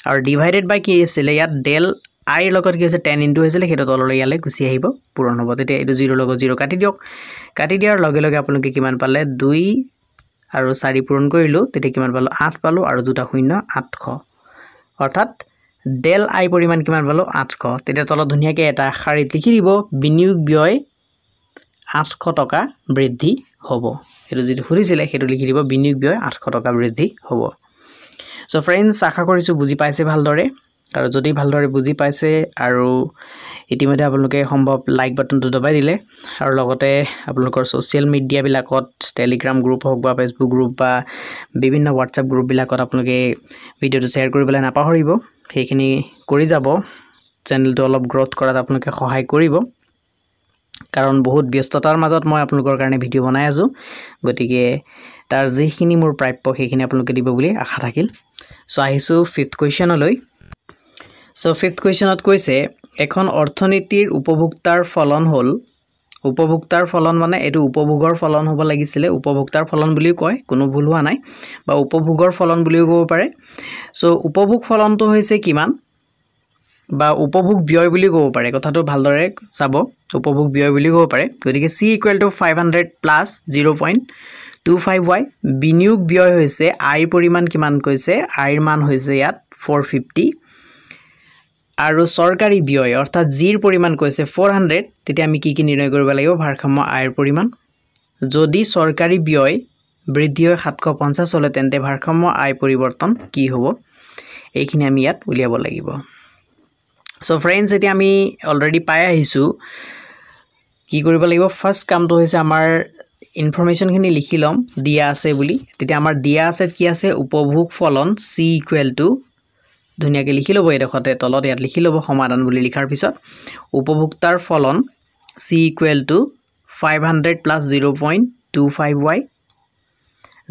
আৰু ডিভাইডেড বাই কি আছিলে ইয়াত ডেল আইৰ লগত কি হৈছে টেন ইনটু হৈছিলে সেইটো তললৈ ইয়ালৈ গুচি আহিব পূৰণ হ'ব তেতিয়া এইটো জিৰ' লগত জিৰ' কাটি দিয়ক কাটি দিয়াৰ লগে লগে আপোনালোকে কিমান পালে দুই আৰু চাৰি পূৰণ কৰিলোঁ তেতিয়া কিমান পালোঁ আঠ পালোঁ আৰু দুটা শূন্য আঠশ অৰ্থাৎ ডেল আই পৰিমাণ কিমান পালোঁ আঠশ তেতিয়া তলত ধুনীয়াকৈ এটা শাৰীত লিখি দিব বিনিয়োগ ব্যয় আঠশ টকা বৃদ্ধি হ'ব সেইটো যিটো সুধিছিলে সেইটো লিখি দিব বিনিয়োগ ব্যয় আঠশ টকা বৃদ্ধি হ'ব চ' ফ্ৰেণ্ডছ আশা কৰিছোঁ বুজি পাইছে ভালদৰে আৰু যদি ভালদৰে বুজি পাইছে আৰু ইতিমধ্যে আপোনালোকে সম্ভৱ লাইক বাটনটো দবাই দিলে আৰু লগতে আপোনালোকৰ ছ'চিয়েল মিডিয়াবিলাকত টেলিগ্ৰাম গ্ৰুপ হওক বা ফেচবুক গ্ৰুপ বা বিভিন্ন হোৱাটছআপ গ্ৰুপবিলাকত আপোনালোকে ভিডিঅ'টো শ্বেয়াৰ কৰিবলৈ নাপাহৰিব সেইখিনি কৰি যাব চেনেলটো অলপ গ্ৰ'থ কৰাত আপোনালোকে সহায় কৰিব কাৰণ বহুত ব্যস্ততাৰ মাজত মই আপোনালোকৰ কাৰণে ভিডিঅ' বনাই আছোঁ গতিকে তাৰ যিখিনি মোৰ প্ৰাপ্য সেইখিনি আপোনালোকে দিব বুলি আশা থাকিল চ' আহিছোঁ ফিফ্থ কুৱেশ্যনলৈ চ' ফিফ্থ কুৱেশ্যনত কৈছে এখন অৰ্থনীতিৰ উপভোক্তাৰ ফলন হ'ল উপভোক্তাৰ ফলন মানে এইটো উপভোগৰ ফলন হ'ব লাগিছিলে উপভোক্তাৰ ফলন বুলিও কয় কোনো ভুল হোৱা নাই বা উপভোগৰ ফলন বুলিও ক'ব পাৰে চ' উপভোগ ফলনটো হৈছে কিমান বা উপভোগ ব্যয় বুলিও ক'ব পাৰে কথাটো ভালদৰে চাব উপভোগ ব্যয় বুলিও ক'ব পাৰে গতিকে C equal to five hundred plus zero' point two five Y বিনিয়োগ ব্যয় হৈছে আইৰ পৰিমাণ কিমান কৈছে আইৰ মান হৈছে ইয়াত ফ'ৰ ফিফটি আৰু চৰকাৰী ব্যয় অৰ্থাৎ জিৰ পৰিমাণ কৈছে ফ'ৰ হাণ্ড্ৰেড তেতিয়া আমি কি কি নিৰ্ণয় কৰিব লাগিব ভাৰসাম্য আয়ৰ পৰিমাণ যদি চৰকাৰী ব্যয় বৃদ্ধি হয় সাতশ পঞ্চাছ হ'লে তেন্তে ভাৰসাম্য আয় পৰিৱৰ্তন কি হ'ব এইখিনি আমি ইয়াত উলিয়াব লাগিব চ' ফ্ৰেণ্ডছ এতিয়া আমি অলৰেডি পাই আহিছোঁ কি কৰিব লাগিব ফাৰ্ষ্ট কামটো হৈছে আমাৰ ইনফৰ্মেশ্যনখিনি লিখি ল'ম দিয়া আছে বুলি তেতিয়া আমাৰ দিয়া আছে কি আছে উপভোগ ফলন চি ইকুৱেল টু ধুনীয়াকৈ লিখি ল'ব এইডোখৰতে তলত ইয়াত লিখি ল'ব সমাধান বুলি লিখাৰ পিছত উপভোক্তাৰ ফলন C equal to five hundred plus zero' point two five Y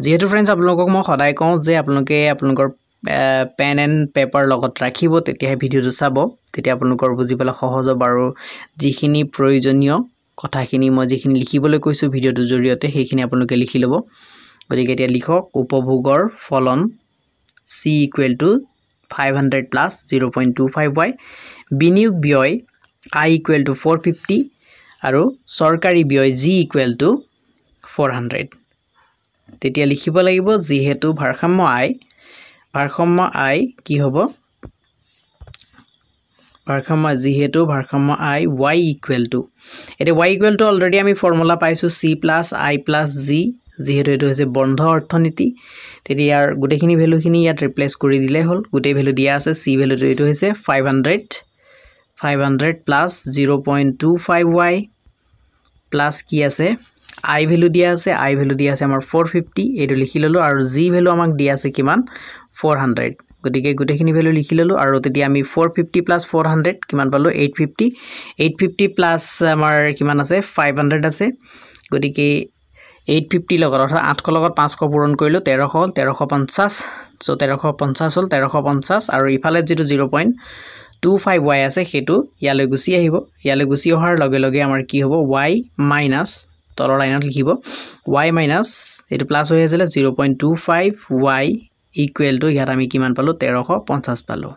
যিহেতু ফ্ৰেণ্ডছ আপোনালোকক মই সদায় কওঁ যে আপোনালোকে আপোনালোকৰ পেন এণ্ড পেপাৰ লগত ৰাখিব তেতিয়াহে ভিডিঅ'টো চাব তেতিয়া আপোনালোকৰ বুজি পেলাই সহজ হ'ব আৰু যিখিনি প্ৰয়োজনীয় কথাখিনি মই যিখিনি লিখিবলৈ কৈছোঁ ভিডিঅ'টোৰ জৰিয়তে সেইখিনি আপোনালোকে লিখি ল'ব গতিকে এতিয়া লিখক উপভোগৰ ফলন C equal to five hundred plus zero' point two five Y বিনিয়োগ ব্যয় I equal to four fifty আৰু চৰকাৰী ব্যয় G equal to four hundred তেতিয়া লিখিব লাগিব যিহেতু ভাৰসাম্য আই ভাৰসাম্য আই কি হ'ব ভাৰসাম্য যিহেতু ভাৰসাম্য আই ৱাই ইকুৱেল টু এতিয়া ৱাই ইকুৱেল টু অলৰেডি আমি ফৰ্মুলা পাইছোঁ C plus I plus G যিহেতু এইটো হৈছে বন্ধ অৰ্থনীতি তেতিয়া ইয়াৰ গোটেইখিনি ভেলুখিনি ইয়াত ৰিপ্লেচ কৰি দিলেই হ'ল গোটেই ভেলু দিয়া আছে চি ভেলুটো এইটো হৈছে five hundred five hundred plus zero' point two five Y plus কি আছে আই ভেলু দিয়া আছে আই ভেলু দিয়া আছে আমাৰ ফ'ৰ ফিফটি এইটো লিখি ল'লোঁ আৰু জি ভেলু আমাক দিয়া আছে কিমান ফ'ৰ হাণ্ড্ৰেড গতিকে গোটেইখিনি ভেলু লিখি ললোঁ আৰু তেতিয়া আমি four fifty plus four hundred কিমান পালোঁ eight fifty eight fifty plus আমাৰ কিমান আছে ফাইভ হাণ্ড্ৰেড আছে গতিকে এইট ফিফটিৰ লগত অৰ্থাৎ আঠশ লগত পাঁচশ পূৰণ কৰিলোঁ তেৰশ তেৰশ পঞ্চাছ চ' তেৰশ পঞ্চাছ হ'ল তেৰশ পঞ্চাছ আৰু ইফালে যিটো zero' point two five Y আছে সেইটো ইয়ালৈ গুচি আহিব ইয়ালৈ গুচি অহাৰ লগে লগে আমাৰ কি হ'ব ৱাই মাইনাছ তলৰ লাইনত লিখিব ৱাই মাইনাছ এইটো প্লাছ হৈ আছিলে zero' point two five Y equal to ইয়াত আমি কিমান পালোঁ তেৰশ পঞ্চাছ পালোঁ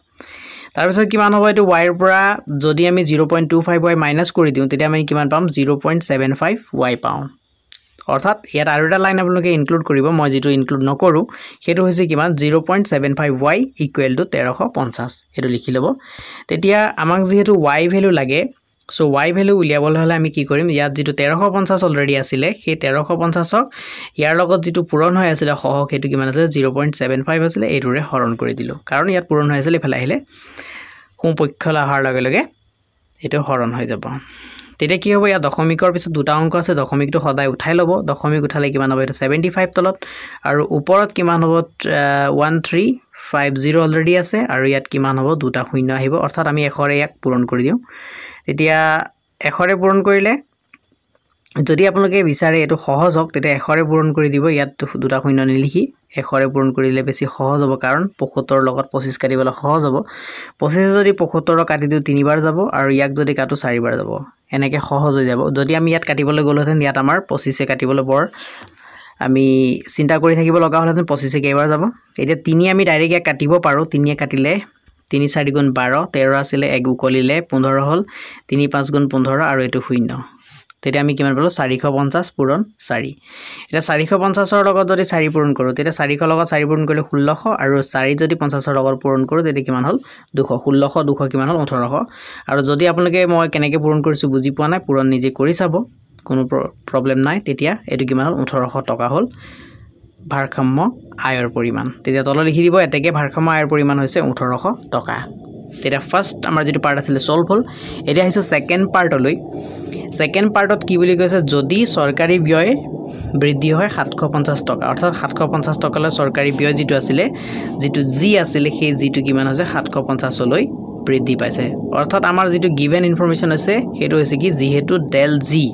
তাৰপিছত কিমান হ'ব এইটো ৱাইৰ পৰা যদি আমি zero' point two five Y minus কৰি দিওঁ তেতিয়া আমি কিমান পাম zero' point seven five Y পাওঁ অৰ্থাৎ ইয়াত আৰু এটা লাইন আপোনালোকে ইনক্লুড কৰিব মই যিটো ইনক্লুড নকৰোঁ সেইটো হৈছে কিমান zero' point seven five Y equal to তেৰশ পঞ্চাছ সেইটো লিখি ল'ব তেতিয়া আমাক যিহেতু ৱাই ভেল্যু লাগে সো ওয়াই ভ্যালু উলিয়াবলৈ হ'লে আমি কি কৰিম ইয়াত যিটো তেৰশ পঞ্চাশ অলৰেডি আছিলে সেই তেৰশ পঞ্চাশক ইয়াৰ লগত যিটো পূৰণ হৈ আছিলে সহ সেইটো কিমান আছে জিৰ' পইণ্ট ছেভেন ফাইভ আছিলে এইটোৰে হৰণ কৰি দিলোঁ কাৰণ ইয়াত পূৰণ হৈ আছিলে ইফালে আহিলে সোঁপক্ষ অহাৰ লগে লগে এইটো হৰণ হৈ যাব তেতিয়া কি হ'ব ইয়াত দশমিকৰ পিছত দুটা অংক আছে দশমিকটো সদায় উঠাই ল'ব দশমিক উঠালে কিমান হ'ব এইটো ছেভেণ্টি ফাইভ তলত আৰু ওপৰত কিমান হ'ব one three five zero' already আছে আৰু ইয়াত কিমান হ'ব দুটা শূন্য আহিব অৰ্থাৎ আমি এশৰে ইয়াক পূৰণ কৰি দিওঁ তেতিয়া এশৰে পূৰণ কৰিলে যদি আপোনালোকে বিচাৰে এইটো সহজ হওক তেতিয়া এশৰে পূৰণ কৰি দিব ইয়াত দুটা শূন্য নিলিখি এশৰে পূৰণ কৰিলে বেছি সহজ হ'ব কাৰণ পঁসত্তৰ লগত পঁচিছ কাটিবলৈ সহজ হ'ব পঁচিছে যদি পঁসত্তৰক কাটি দিওঁ তিনিবাৰ যাব আৰু ইয়াক যদি কাটো চাৰিবাৰ যাব এনেকৈ সহজ হৈ যাব যদি আমি ইয়াত কাটিবলৈ গ'লোহেঁতেন ইয়াত আমাৰ পঁচিছে কাটিবলৈ বৰ আমি চিন্তা কৰি থাকিব লগা হ'লহেঁতেন পঁচিছে কেইবাৰ যাব এতিয়া তিনি আমি ডাইৰেক্ট ইয়াক কাটিব পাৰোঁ তিনিয়ে কাটিলে তিনি চাৰি গুণ বাৰ তেৰ আছিলে এক উকলিলে পোন্ধৰ হ'ল তিনি পাঁচ গুণ পোন্ধৰ আৰু এইটো শূন্য তেতিয়া আমি কিমান পালোঁ চাৰিশ পঞ্চাছ পূৰণ চাৰি এতিয়া চাৰিশ পঞ্চাছৰ লগত যদি চাৰি পূৰণ কৰোঁ তেতিয়া চাৰিশ লগত চাৰি পূৰণ কৰিলে ষোল্লশ আৰু চাৰি যদি পঞ্চাছৰ লগত পূৰণ কৰোঁ তেতিয়া কিমান হ'ল দুশ ষোল্লশ দুশ কিমান হ'ল ওঠৰশ আৰু যদি আপোনালোকে মই কেনেকৈ পূৰণ কৰিছোঁ বুজি পোৱা নাই পূৰণ নিজে কৰি চাব কোনো প্ৰব্লেম নাই তেতিয়া এইটো কিমান হ'ল ওঠৰশ টকা হ'ল ভাৰসাম্য আয়ৰ পৰিমাণ তেতিয়া তলত লিখি দিব এতেকে ভাৰসাম্য আয়ৰ পৰিমাণ হৈছে ওঠৰশ টকা তেতিয়া ফাৰ্ষ্ট আমাৰ যিটো পাৰ্ট আছিলে চল্ভ হ'ল এতিয়া আহিছোঁ ছেকেণ্ড পাৰ্টলৈ ছেকেণ্ড পাৰ্টত কি বুলি কৈছে যদি চৰকাৰী ব্যয় বৃদ্ধি হয় সাতশ পঞ্চাছ টকা অৰ্থাৎ সাতশ পঞ্চাছ টকালৈ চৰকাৰী ব্যয় যিটো আছিলে যিটো জি আছিলে সেই জিটো কিমান হৈছে সাতশ পঞ্চাছলৈ বৃদ্ধি পাইছে অৰ্থাৎ আমাৰ যিটো গিভেন ইনফৰমেশ্যন হৈছে সেইটো হৈছে কি যিহেতু ডেল জি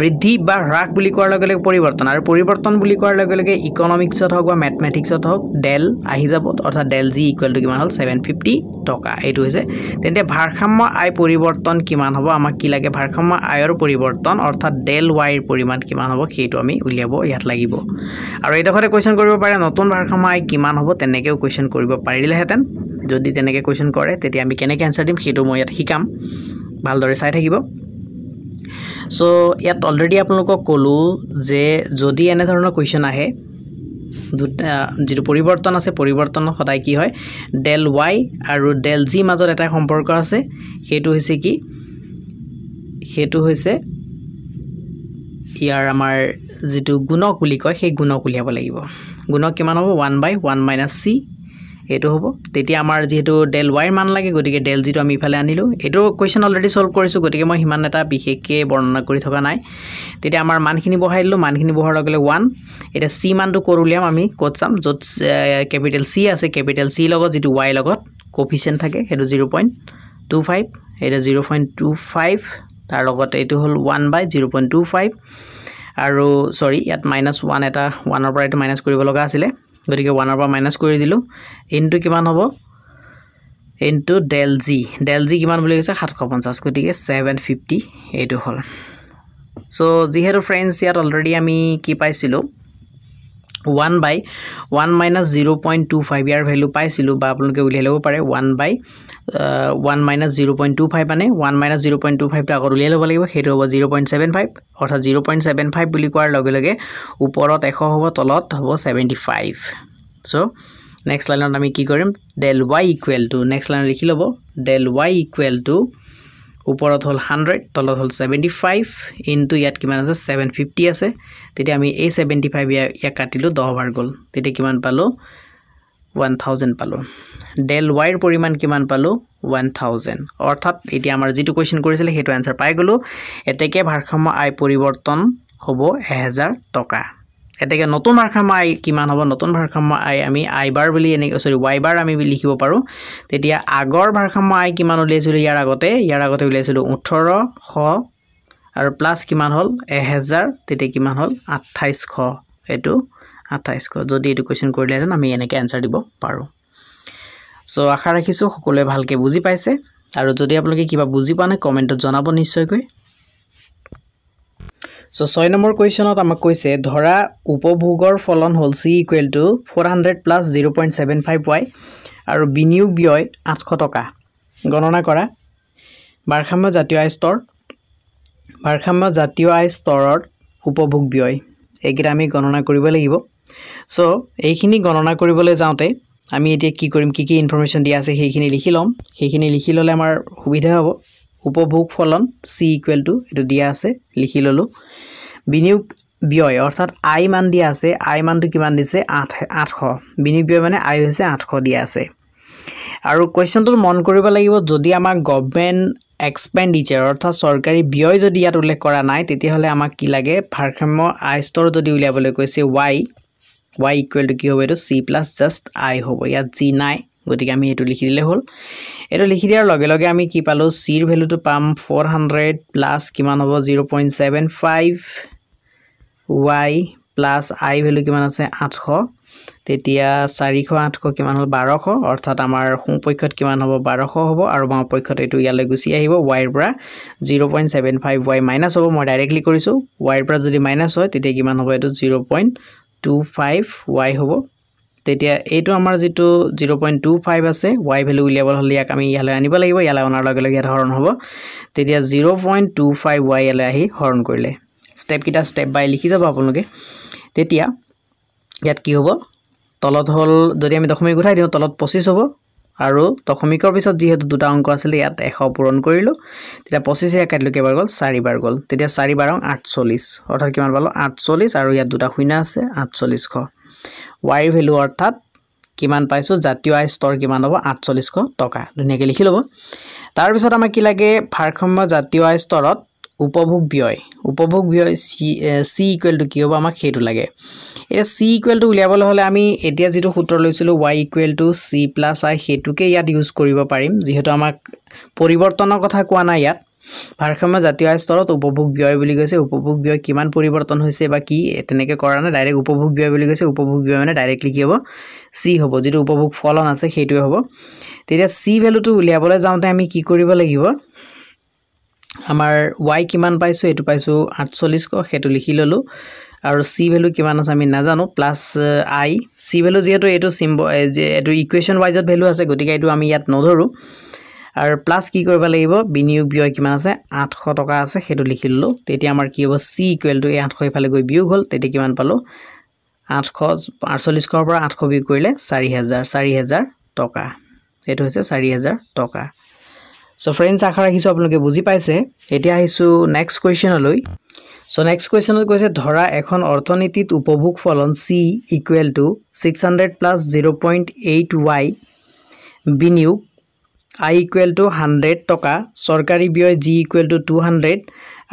বৃদ্ধি বা হ্ৰাস বুলি কোৱাৰ লগে লগে পৰিৱৰ্তন আৰু পৰিৱৰ্তন বুলি কোৱাৰ লগে লগে ইকনমিক্সত হওক বা মেথমেটিক্সত হওক ডেল আহি যাব অৰ্থাৎ ডেল জি ইকুৱেল টু কিমান হ'ল ছেভেন ফিফটি টকা এইটো হৈছে তেন্তে ভাৰসাম্য আয় পৰিৱৰ্তন কিমান হ'ব আমাক কি লাগে ভাৰসাম্য আয়ৰ পৰিৱৰ্তন অৰ্থাৎ ডেল ৱাইৰ পৰিমাণ কিমান হ'ব সেইটো আমি উলিয়াব ইয়াত লাগিব আৰু এইডোখৰতে কুৱেশ্যন কৰিব পাৰে নতুন ভাৰসাম্য আয় কিমান হ'ব তেনেকৈও কুৱেশ্যন কৰিব পাৰিলেহেঁতেন যদি তেনেকৈ কুৱেশ্যন কৰে তেতিয়া আমি কেনেকৈ এনচাৰ দিম সেইটো মই ইয়াত শিকাম ভালদৰে চাই থাকিব চ' ইয়াত অলৰেডি আপোনালোকক ক'লোঁ যে যদি এনেধৰণৰ কুৱেশ্যন আহে দুটা যিটো পৰিৱৰ্তন আছে পৰিৱৰ্তন সদায় কি হয় ডেল ৱাই আৰু ডেল জি মাজত এটা সম্পৰ্ক আছে সেইটো হৈছে কি সেইটো হৈছে ইয়াৰ আমাৰ যিটো গুণক বুলি কয় সেই গুণক উলিয়াব লাগিব গুণক কিমান হ'ব one by one minus C এইটো হ'ব তেতিয়া আমাৰ যিহেতু ডেল ৱাইৰ মান লাগে গতিকে ডেল জিটো আমি ইফালে আনিলোঁ এইটো কুৱেশ্যন অলৰেডি চ'ল্ভ কৰিছোঁ গতিকে মই সিমান এটা বিশেষকৈ বৰ্ণনা কৰি থকা নাই তেতিয়া আমাৰ মানখিনি বহাই দিলোঁ মানখিনি বহাৰ লগে লগে ওৱান এতিয়া চি মানটো ক'ত উলিয়াম আমি ক'ত চাম য'ত কেপিটেল চি আছে কেপিটেল চি লগত যিটো ওৱাই লগত কফিচিয়েণ্ট থাকে সেইটো জিৰ' পইণ্ট টু ফাইভ এতিয়া জিৰ' পইণ্ট টু ফাইভ তাৰ লগত এইটো হ'ল one by zero' point two five আৰু চৰি ইয়াত মাইনাছ ওৱান এটা ওৱানৰ পৰা এইটো মাইনাছ কৰিব লগা আছিলে গতিকে ওৱানৰ পৰা মাইনাছ কৰি দিলোঁ ইনটো কিমান হব into del G del G কিমান বুলি কৈছে সাতশ পঞ্চাছ গতিকে ছেভেন ফিফটি এইটো হল চ' যিহেতু ফ্রেন্ডস ইয়াত অলৰেডি আমি কি পাইছিলোঁ one by one minus zero' point two five ইয়াৰ ভেলু পাইছিলোঁ বা আপোনালোকে উলিয়াই ল'ব পাৰে one by one minus zero' point two five মানে one minus zero' point two ফাইভটো আকৌ উলিয়াই ল'ব লাগিব সেইটো হ'ব জিৰ' পইণ্ট ছেভেন ফাইভ অৰ্থাৎ জিৰ' পইণ্ট ছেভেন ফাইভ বুলি কোৱাৰ লগে লগে ওপৰত এশ হ'ব তলত হ'ব ছেভেণ্টি ফাইভ ছ' নেক্সট লাইনত আমি কি কৰিম del Y equal to next লাইনত লিখি ল'ব ডেল ৱাই ইকুৱেল টু ওপৰত হ'ল হাণ্ড্ৰেড তলত হ'ল ছেভেণ্টি ফাইভ ইণ্টু ইয়াত কিমান আছে ছেভেন ফিফটি আছে তেতিয়া আমি এই ছেভেণ্টি ফাইভ ইয়াৰ ইয়াক কাটিলোঁ দহ বাৰ গ'ল তেতিয়া কিমান পালোঁ ওৱান থাউজেণ্ড পালোঁ ডেল ৱাইৰ পৰিমাণ কিমান পালোঁ ওৱান থাউজেণ্ড অৰ্থাৎ এতিয়া আমাৰ যিটো কুৱেশ্যন কৰিছিলে সেইটো এনচাৰ পাই গ'লোঁ এতেকে ভাৰসাম্য আয় পৰিৱৰ্তন হ'ব এহেজাৰ টকা এতেকে নতুন ভাৰসাম্য আই কিমান হ'ব নতুন ভাৰসাম্য আই আমি আই বাৰ বুলি এনেকৈ চৰি ৱাই বাৰ আমি লিখিব পাৰোঁ তেতিয়া আগৰ ভাৰসাম্য আই কিমান উলিয়াইছিলোঁ ইয়াৰ আগতে ইয়াৰ আগতে উলিয়াইছিলোঁ ওঠৰশ আৰু প্লাছ কিমান হ'ল এহেজাৰ তেতিয়া কিমান হ'ল আঠাইছশ এইটো আঠাইছশ যদি এইটো কুৱেশ্যন কৰিলেহেঁতেন আমি এনেকৈ এনচাৰ দিব পাৰোঁ চ' আশা ৰাখিছোঁ সকলোৱে ভালকৈ বুজি পাইছে আৰু যদি আপোনালোকে কিবা বুজি পানে নাই কমেণ্টত জনাব নিশ্চয়কৈ সো ছয় নম্বৰ কুৱেশ্যনত আমাক কৈছে ধৰা উপভোগৰ ফলন হ'ল C equal to four hundred plus zero' point seven five Y আৰু বিনিয়োগ ব্যয় আঠশ টকা গণনা কৰা ভাৰসাম্য জাতীয় আয় স্তৰ ভাৰসাম্য জাতীয় আয় স্তৰত উপভোগ ব্যয় এইকেইটা আমি গণনা কৰিব লাগিব ছ' এইখিনি গণনা কৰিবলৈ যাওঁতে আমি এতিয়া কি কৰিম কি কি ইনফৰ্মেশ্যন দিয়া আছে সেইখিনি লিখি ল'ম সেইখিনি লিখি ল'লে আমাৰ সুবিধা হ'ব উপভোগ ফলন চি ইকুৱেল টু এইটো দিয়া আছে লিখি ল'লোঁ বিনিয়োগ ব্যয় অৰ্থাৎ আই মান দিয়া আছে আই মানটো কিমান দিছে আঠ আঠশ বিনিয়োগ ব্যয় মানে আই হৈছে আঠশ দিয়া আছে আৰু কুৱেশ্যনটোত মন কৰিব লাগিব যদি আমাক গভমেণ্ট এক্সপেণ্ডিচাৰ অৰ্থাৎ চৰকাৰী ব্যয় যদি ইয়াত উল্লেখ কৰা নাই তেতিয়াহ'লে আমাক কি লাগে ভাৰসাম্য আই স্তৰ যদি উলিয়াবলৈ কৈছে ৱাই ৱাই ইকুৱেলটো কি হ'ব এইটো চি প্লাছ জাষ্ট আই হ'ব ইয়াত জি নাই গতিকে আমি সেইটো লিখি দিলে হ'ল এইটো লিখি দিয়াৰ লগে লগে আমি কি পালোঁ চিৰ ভেলুটো পাম ফ'ৰ হাণ্ড্ৰেড প্লাছ কিমান হ'ব zero' point seven five y plus I value কিমান আছে আঠশ তেতিয়া চাৰিশ আঠশ কিমান হ'ল বাৰশ অৰ্থাৎ আমাৰ সোঁপক্ষত কিমান হ'ব বাৰশ হ'ব আৰু বাওঁ পক্ষত এইটো ইয়ালৈ গুচি আহিব ৱাইৰ পৰা zero' point seven five Y minus হ'ব মই ডাইৰেক্টলি কৰিছোঁ ৱাইৰ পৰা যদি মাইনাছ হয় তেতিয়া কিমান হ'ব এইটো zero' point two five Y হ'ব তেতিয়া এইটো আমাৰ যিটো জিৰ' পইণ্ট টু ফাইভ আছে ৱাই ভেলু উলিয়াবলৈ হ'লে ইয়াক আমি ইয়ালৈ আনিব লাগিব ইয়ালৈ অনাৰ লগে লগে ইয়াত হৰণ হ'ব তেতিয়া zero' point two five Y ইয়ালৈ আহি হৰণ কৰিলে ষ্টেপকেইটা ষ্টেপ বাই লিখি যাব আপোনালোকে তেতিয়া ইয়াত কি হ'ব তলত হ'ল যদি আমি দশমিক উঠাই দিওঁ তলত পঁচিছ হ'ব আৰু দশমিকৰ পিছত যিহেতু দুটা অংক আছিলে ইয়াত এশ পূৰণ কৰিলোঁ তেতিয়া পঁচিছে একাই দিলোঁ কেইবাৰ গ'ল চাৰিবাৰ গ'ল তেতিয়া চাৰিবাৰ অং আঠচল্লিছ অৰ্থাৎ কিমান পালোঁ আঠচল্লিছ আৰু ইয়াত দুটা শূন্য আছে আঠচল্লিছশ ৱাইৰ ভেলু অৰ্থাৎ কিমান পাইছোঁ জাতীয় আয় স্তৰ কিমান হ'ব আঠচল্লিছশ টকা ধুনীয়াকৈ লিখি ল'ব তাৰপিছত আমাক কি লাগে ভাৰসাম্য জাতীয় আয় স্তৰত উপভোগ ব্যয় উপভোগ চি ইকুৱেল টু কি হ'ব আমাক সেইটো লাগে এতিয়া চি ইকুৱেল টু উলিয়াবলৈ হ'লে আমি এতিয়া যিটো সূত্ৰ লৈছিলোঁ Y equal to C plus I সেইটোকে ইয়াত ইউজ কৰিব পাৰিম যিহেতু আমাক পৰিৱৰ্তনৰ কথা কোৱা নাই ইয়াত ভাৰসাম্য জাতীয় আয় স্তৰত উপভোগ ব্যয় বুলি কৈছে উপভোগ ব্যয় কিমান পৰিৱৰ্তন হৈছে বা কি তেনেকৈ কৰা নাই ডাইৰেক্ট উপভোগ ব্যয় বুলি কৈছে উপভোগ ব্যয় মানে ডাইৰেক্টলি কি হ'ব চি হ'ব যিটো উপভোগ ফলন আছে সেইটোৱে হ'ব তেতিয়া চি ভেলুটো উলিয়াবলৈ যাওঁতে আমি কি কৰিব লাগিব আমাৰ ৱাই কিমান পাইছোঁ এইটো পাইছোঁ আঠচল্লিছশ সেইটো লিখি ল'লোঁ আৰু চি ভেলু কিমান আছে আমি নাজানো প্লাছ আই চি ভেলু যিহেতু এইটো চিম্ব এইটো ইকুৱেশ্যন ৱাইজত ভেলু আছে গতিকে এইটো আমি ইয়াত নধৰোঁ আৰু প্লাছ কি কৰিব লাগিব বিনিয়োগ ব্যয় কিমান আছে আঠশ টকা আছে সেইটো লিখি ল'লোঁ তেতিয়া আমাৰ কি হ'ব চি ইকুৱেল টু এই আঠশ ইফালে গৈ বিয়োগ হ'ল তেতিয়া কিমান পালোঁ আঠশ আঠচল্লিছশৰ পৰা আঠশ বিয়োগ কৰিলে চাৰি হেজাৰ চাৰি হেজাৰ টকা এইটো হৈছে চাৰি হেজাৰ টকা চ' ফ্ৰেণ্ডছ আশা ৰাখিছোঁ আপোনালোকে বুজি পাইছে এতিয়া আহিছোঁ নেক্সট কুৱেশ্যনলৈ চ' নেক্সট কুৱেশ্যনত কৈছে ধৰা এখন অৰ্থনীতিত উপভোগ ফলন C equal to six hundred plus zero' point eight Y বিনিয়োগ আই ইকুৱেল টু হাণ্ড্ৰেড টকা চৰকাৰী ব্যয় G equal to two hundred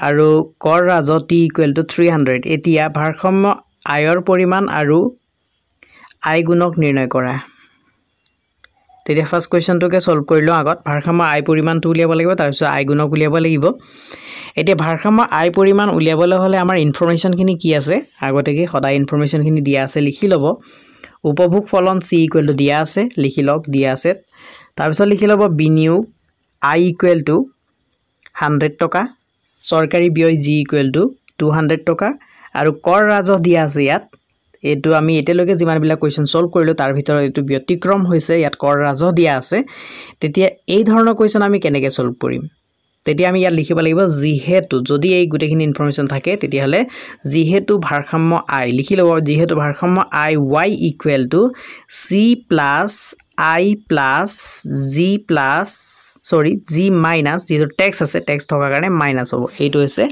আৰু কৰ ৰাজহ T equal to three hundred এতিয়া ভাৰসাম্য আয়ৰ পৰিমাণ আৰু আই গুণক নিৰ্ণয় কৰা তেতিয়া ফাৰ্ষ্ট কুৱেশ্যনটোকে ছল্ভ কৰি লওঁ আগত ভাৰসাম্য আই পৰিমাণটো উলিয়াব লাগিব তাৰপিছত আই গুণক উলিয়াব লাগিব এতিয়া ভাৰসাম্য আই পৰিমাণ উলিয়াবলৈ হ'লে আমাৰ ইনফৰ্মেশ্যনখিনি কি আছে আগতে কি সদায় ইনফৰ্মেশ্যনখিনি দিয়া আছে লিখি ল'ব উপভোগ ফলন চি ইকুৱেল টু দিয়া আছে লিখি লওক দিয়া আছে তাৰপিছত লিখি ল'ব বিনিয়োগ আই ইকুৱেল টু হাণ্ড্ৰেড টকা চৰকাৰী ব্যয় G equal to two hundred টকা আৰু কৰ ৰাজহ দিয়া আছে ইয়াত এইটো আমি এতিয়ালৈকে যিমানবিলাক কুৱেশ্যন ছল্ভ কৰিলোঁ তাৰ ভিতৰত এইটো ব্যতিক্ৰম হৈছে ইয়াত কৰ ৰাজহ দিয়া আছে তেতিয়া এই ধৰণৰ কুৱেশ্যন আমি কেনেকৈ ছল্ভ কৰিম তেতিয়া আমি ইয়াত লিখিব লাগিব যিহেতু যদি এই গোটেইখিনি ইনফৰ্মেশ্যন থাকে তেতিয়াহ'লে যিহেতু ভাৰসাম্য আই লিখি ল'ব যিহেতু ভাৰসাম্য I Y equal to C plus I plus G plus sorry G minus যিটো টেক্স আছে টেক্স থকাৰ কাৰণে মাইনাছ হ'ব এইটো হৈছে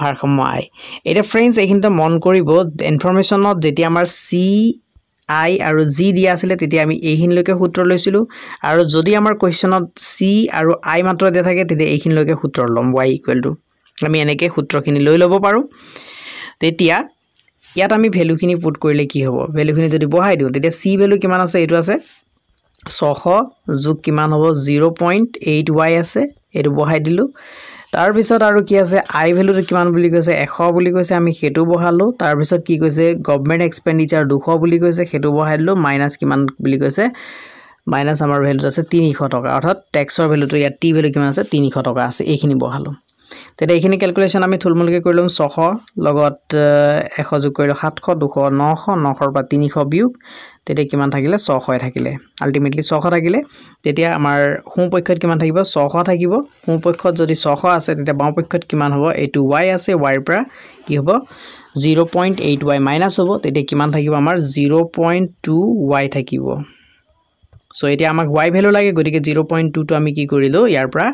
ভাৰসাম্য আই এতিয়া ফ্ৰেণ্ডছ এইখিনিতে মন কৰিব ইনফৰ্মেশ্যনত যেতিয়া আমাৰ চি আই আৰু জি দিয়া আছিলে তেতিয়া আমি এইখিনিলৈকে সূত্ৰ লৈছিলোঁ আৰু যদি আমাৰ কুৱেশ্যনত চি আৰু আই মাত্ৰ দিয়া থাকে তেতিয়া এইখিনিলৈকে সূত্ৰ ল'ম ৱাই ইকুৱেল টু আমি এনেকৈ সূত্ৰখিনি লৈ ল'ব পাৰোঁ তেতিয়া ইয়াত আমি ভেলুখিনি পুট কৰিলে কি হ'ব ভেলুখিনি যদি বহাই দিওঁ তেতিয়া চি ভেলু কিমান আছে এইটো আছে ছশ যোগ কিমান হ'ব জিৰ' পইণ্ট এইট ওৱাই আছে এইটো বহাই দিলোঁ তাৰপিছত আৰু কি আছে আই ভেলুটো কিমান বুলি কৈছে এশ বুলি কৈছে আমি সেইটো বহালোঁ তাৰপিছত কি কৈছে গভমেণ্ট এক্সপেণ্ডিচাৰ দুশ বুলি কৈছে সেইটো বহাই দিলোঁ মাইনাছ কিমান বুলি কৈছে মাইনাছ আমাৰ ভেলুটো আছে তিনিশ টকা অৰ্থাৎ টেক্সৰ ভেলুটো ইয়াত টি ভেলু কিমান আছে তিনিশ টকা আছে এইখিনি বহালোঁ তেতিয়া এইখিনি কেলকুলেশ্যন আমি থুলমূলকৈ কৰি ল'ম ছশ লগত এশ যোগ কৰিলোঁ সাতশ দুশ নশ নশৰ পৰা তিনিশ বিয়োগ তেতিয়া কিমান থাকিলে ছশ থাকিলে আল্টিমেটলি ছশ থাকিলে তেতিয়া আমাৰ সোঁপক্ষত কিমান থাকিব ছশ থাকিব সোঁপক্ষত যদি ছশ আছে তেতিয়া বাওঁপক্ষত কিমান হ'ব এইটো ৱাই আছে ৱাইৰ পৰা কি হ'ব zero' point eight Y minus হ'ব তেতিয়া কিমান থাকিব আমাৰ জিৰ' পইণ্ট টু ৱাই থাকিব চ' এতিয়া আমাক ৱাই ভেলু লাগে গতিকে জিৰ' পইণ্ট টুটো আমি কি কৰিলোঁ ইয়াৰ পৰা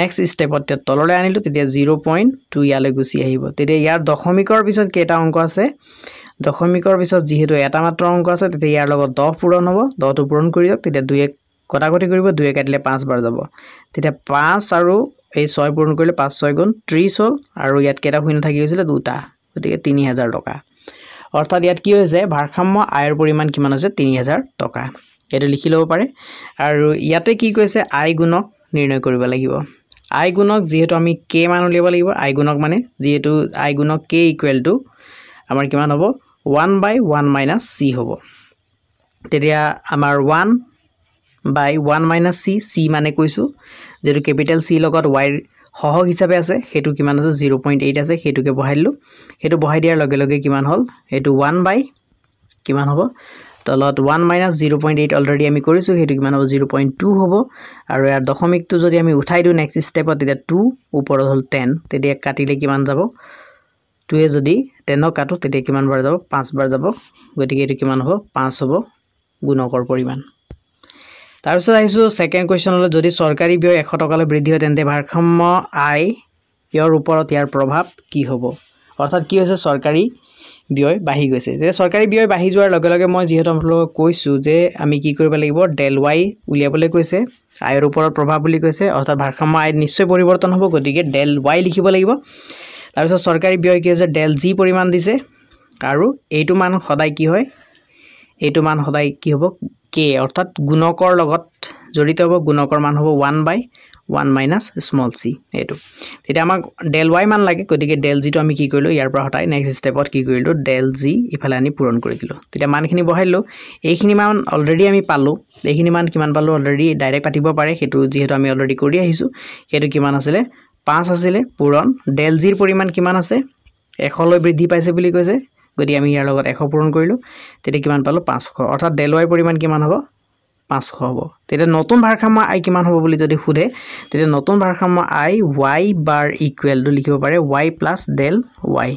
নেক্সট ষ্টেপত তেতিয়া তললৈ আনিলোঁ তেতিয়া জিৰ' পইণ্ট টু ইয়ালৈ গুচি আহিব তেতিয়া ইয়াৰ দশমিকৰ পিছত কেইটা অংক আছে দশমিকৰ পিছত যিহেতু এটা মাত্ৰ অংক আছে তেতিয়া ইয়াৰ লগত দহ পূৰণ হ'ব দহটো পূৰণ কৰি দিয়ক তেতিয়া দুই এক কটাকটি কৰিব দুই এক কাটিলে পাঁচবাৰ যাব তেতিয়া পাঁচ আৰু এই ছয় পূৰণ কৰিলে পাঁচ ছয় গুণ ত্ৰিছ হ'ল আৰু ইয়াত কেইটা শূন্য থাকি গৈছিলে দুটা গতিকে তিনি হাজাৰ টকা অৰ্থাৎ ইয়াত কি হৈছে ভাৰসাম্য আয়ৰ পৰিমাণ কিমান হৈছে তিনি হাজাৰ টকা এইটো লিখি ল'ব পাৰে আৰু ইয়াতে কি কৈছে আই গুণক নিৰ্ণয় কৰিব লাগিব আই গুণক যিহেতু আমি কে মান উলিয়াব লাগিব আই গুণক মানে যিহেতু আই গুণক কে ইকুৱেল টু আমাৰ কিমান হ'ব one by one minus C হ'ব তেতিয়া আমাৰ one by one minus C C মানে কৈছোঁ যিটো কেপিটেল চি লগত ৱাইৰ সহগ হিচাপে আছে সেইটো কিমান আছে জিৰ' পইণ্ট এইট আছে সেইটোকে বঢ়াই দিলোঁ সেইটো বঢ়াই দিয়াৰ লগে লগে কিমান হ'ল সেইটো ওৱান বাই কিমান হ'ব তলত one minus zero' point eight already আমি কৰিছোঁ সেইটো কিমান হ'ব জিৰ' পইণ্ট টু হ'ব আৰু ইয়াৰ দশমিকটো যদি আমি উঠাই দিওঁ নেক্সট ষ্টেপত তেতিয়া টু ওপৰত হ'ল টেন তেতিয়া কাটিলে কিমান যাব টুয়ে যদি টেনক কাটো তেতিয়া কিমানবাৰ যাব পাঁচবাৰ যাব গতিকে এইটো কিমান হ'ব পাঁচ হ'ব গুণকৰ পৰিমাণ তাৰপিছত আহিছোঁ ছেকেণ্ড কুৱেশ্যনলৈ যদি চৰকাৰী ব্যয় এশ টকালৈ বৃদ্ধি হয় তেন্তে ভাৰসাম্য আয়ৰ ওপৰত ইয়াৰ প্ৰভাৱ কি হ'ব অৰ্থাৎ কি হৈছে চৰকাৰী ব্যয় বাঢ়ি গৈছে যে চৰকাৰী ব্যয় বাঢ়ি যোৱাৰ লগে লগে মই যিহেতু আপোনালোকক কৈছোঁ যে আমি কি কৰিব লাগিব ডেল ৱাই উলিয়াবলৈ কৈছে আয়ৰ ওপৰত প্ৰভাৱ বুলি কৈছে অৰ্থাৎ ভাৰসাম্য আয় নিশ্চয় পৰিৱৰ্তন হ'ব গতিকে ডেল ৱাই লিখিব লাগিব তাৰপিছত চৰকাৰী ব্যয় কি হৈছে ডেল জি পৰিমাণ দিছে আৰু এইটো মান সদায় কি হয় এইটো মান সদায় কি হ'ব কে অৰ্থাৎ গুণকৰ লগত জড়িত হ'ব গুণকৰ মান হ'ব one by one minus small C এইটো তেতিয়া আমাক ডেল ৱাই মান লাগে গতিকে ডেল জিটো আমি কি কৰিলোঁ ইয়াৰ পৰা সদায় নেক্সট ষ্টেপত কি কৰিলোঁ ডেল জি ইফালে আনি পূৰণ কৰি দিলোঁ তেতিয়া মানখিনি ল'লোঁ এইখিনি মান অলৰেডি আমি পালোঁ এইখিনি মান কিমান পালোঁ অলৰেডি ডাইৰেক্ট পাতিব পাৰে সেইটো যিহেতু আমি অলৰেডি কৰি আহিছোঁ সেইটো কিমান আছিলে পাঁচ আছিলে পূৰণ ডেল জিৰ পৰিমাণ কিমান আছে এশলৈ বৃদ্ধি পাইছে বুলি কৈছে গতিকে আমি ইয়াৰ লগত এশ পূৰণ কৰিলোঁ তেতিয়া কিমান পালোঁ পাঁচশ অৰ্থাৎ ডেল ৱাইৰ পৰিমাণ কিমান হ'ব পাঁচশ হ'ব তেতিয়া নতুন ভাৰসাম্য আই কিমান হ'ব বুলি যদি সোধে তেতিয়া নতুন ভাৰসাম্য আই ৱাই বাৰ ইকুৱেলটো লিখিব পাৰে ৱাই প্লাছ ডেল ৱাই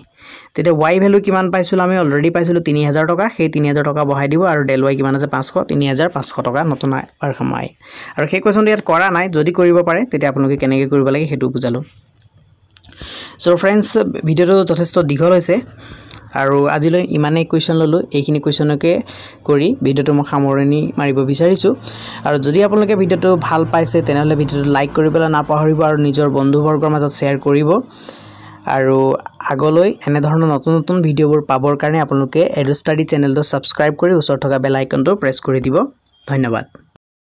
তেতিয়া ওয়াই ভ্যালু কিমান পাইছিলোঁ আমি অলৰেডি পাইছিলোঁ তিনি হাজাৰ টকা সেই তিনি হাজাৰ টকা বঢ়াই দিব আৰু ডেল ওয়াই কি আছে পাঁচশো তিন হাজাৰ পাঁচশো টাকা নতুন আৰ সামাই আৰু সেই কুৱেশ্যনটো ইয়াত কৰা নাই যদি কৰিব পাৰে তেতিয়া আপোনালোকে কেনেকৈ কৰিব লাগে সেইটো বুজালোঁ সো ফ্ৰেণ্ডছ ভিডিঅ'টো যথেষ্ট দীঘল হৈছে আৰু আজিলৈ ইমানেই কুৱেশ্যন ল'লোঁ এইখিনি কুৱেশ্যনকে কৰি ভিডিঅ'টো মই সামৰণি মাৰিব বিচাৰিছোঁ আৰু যদি আপোনালোকে ভিডিঅ'টো ভাল পাইছে তেনেহ'লে ভিডিঅ'টো লাইক কৰিবলৈ নাপাহৰিব আৰু নিজৰ বন্ধুবৰ্গৰ মাজত শ্বেয়াৰ কৰিব আৰু আগলৈ এনেধৰণৰ নতুন নতুন ভিডিঅ'বোৰ পাবৰ কাৰণে আপোনালোকে এডু ষ্টাডি চেনেলটো ছাবস্ক্ৰাইব কৰি ওচৰত থকা বেল প্ৰেছ কৰি দিব ধন্যবাদ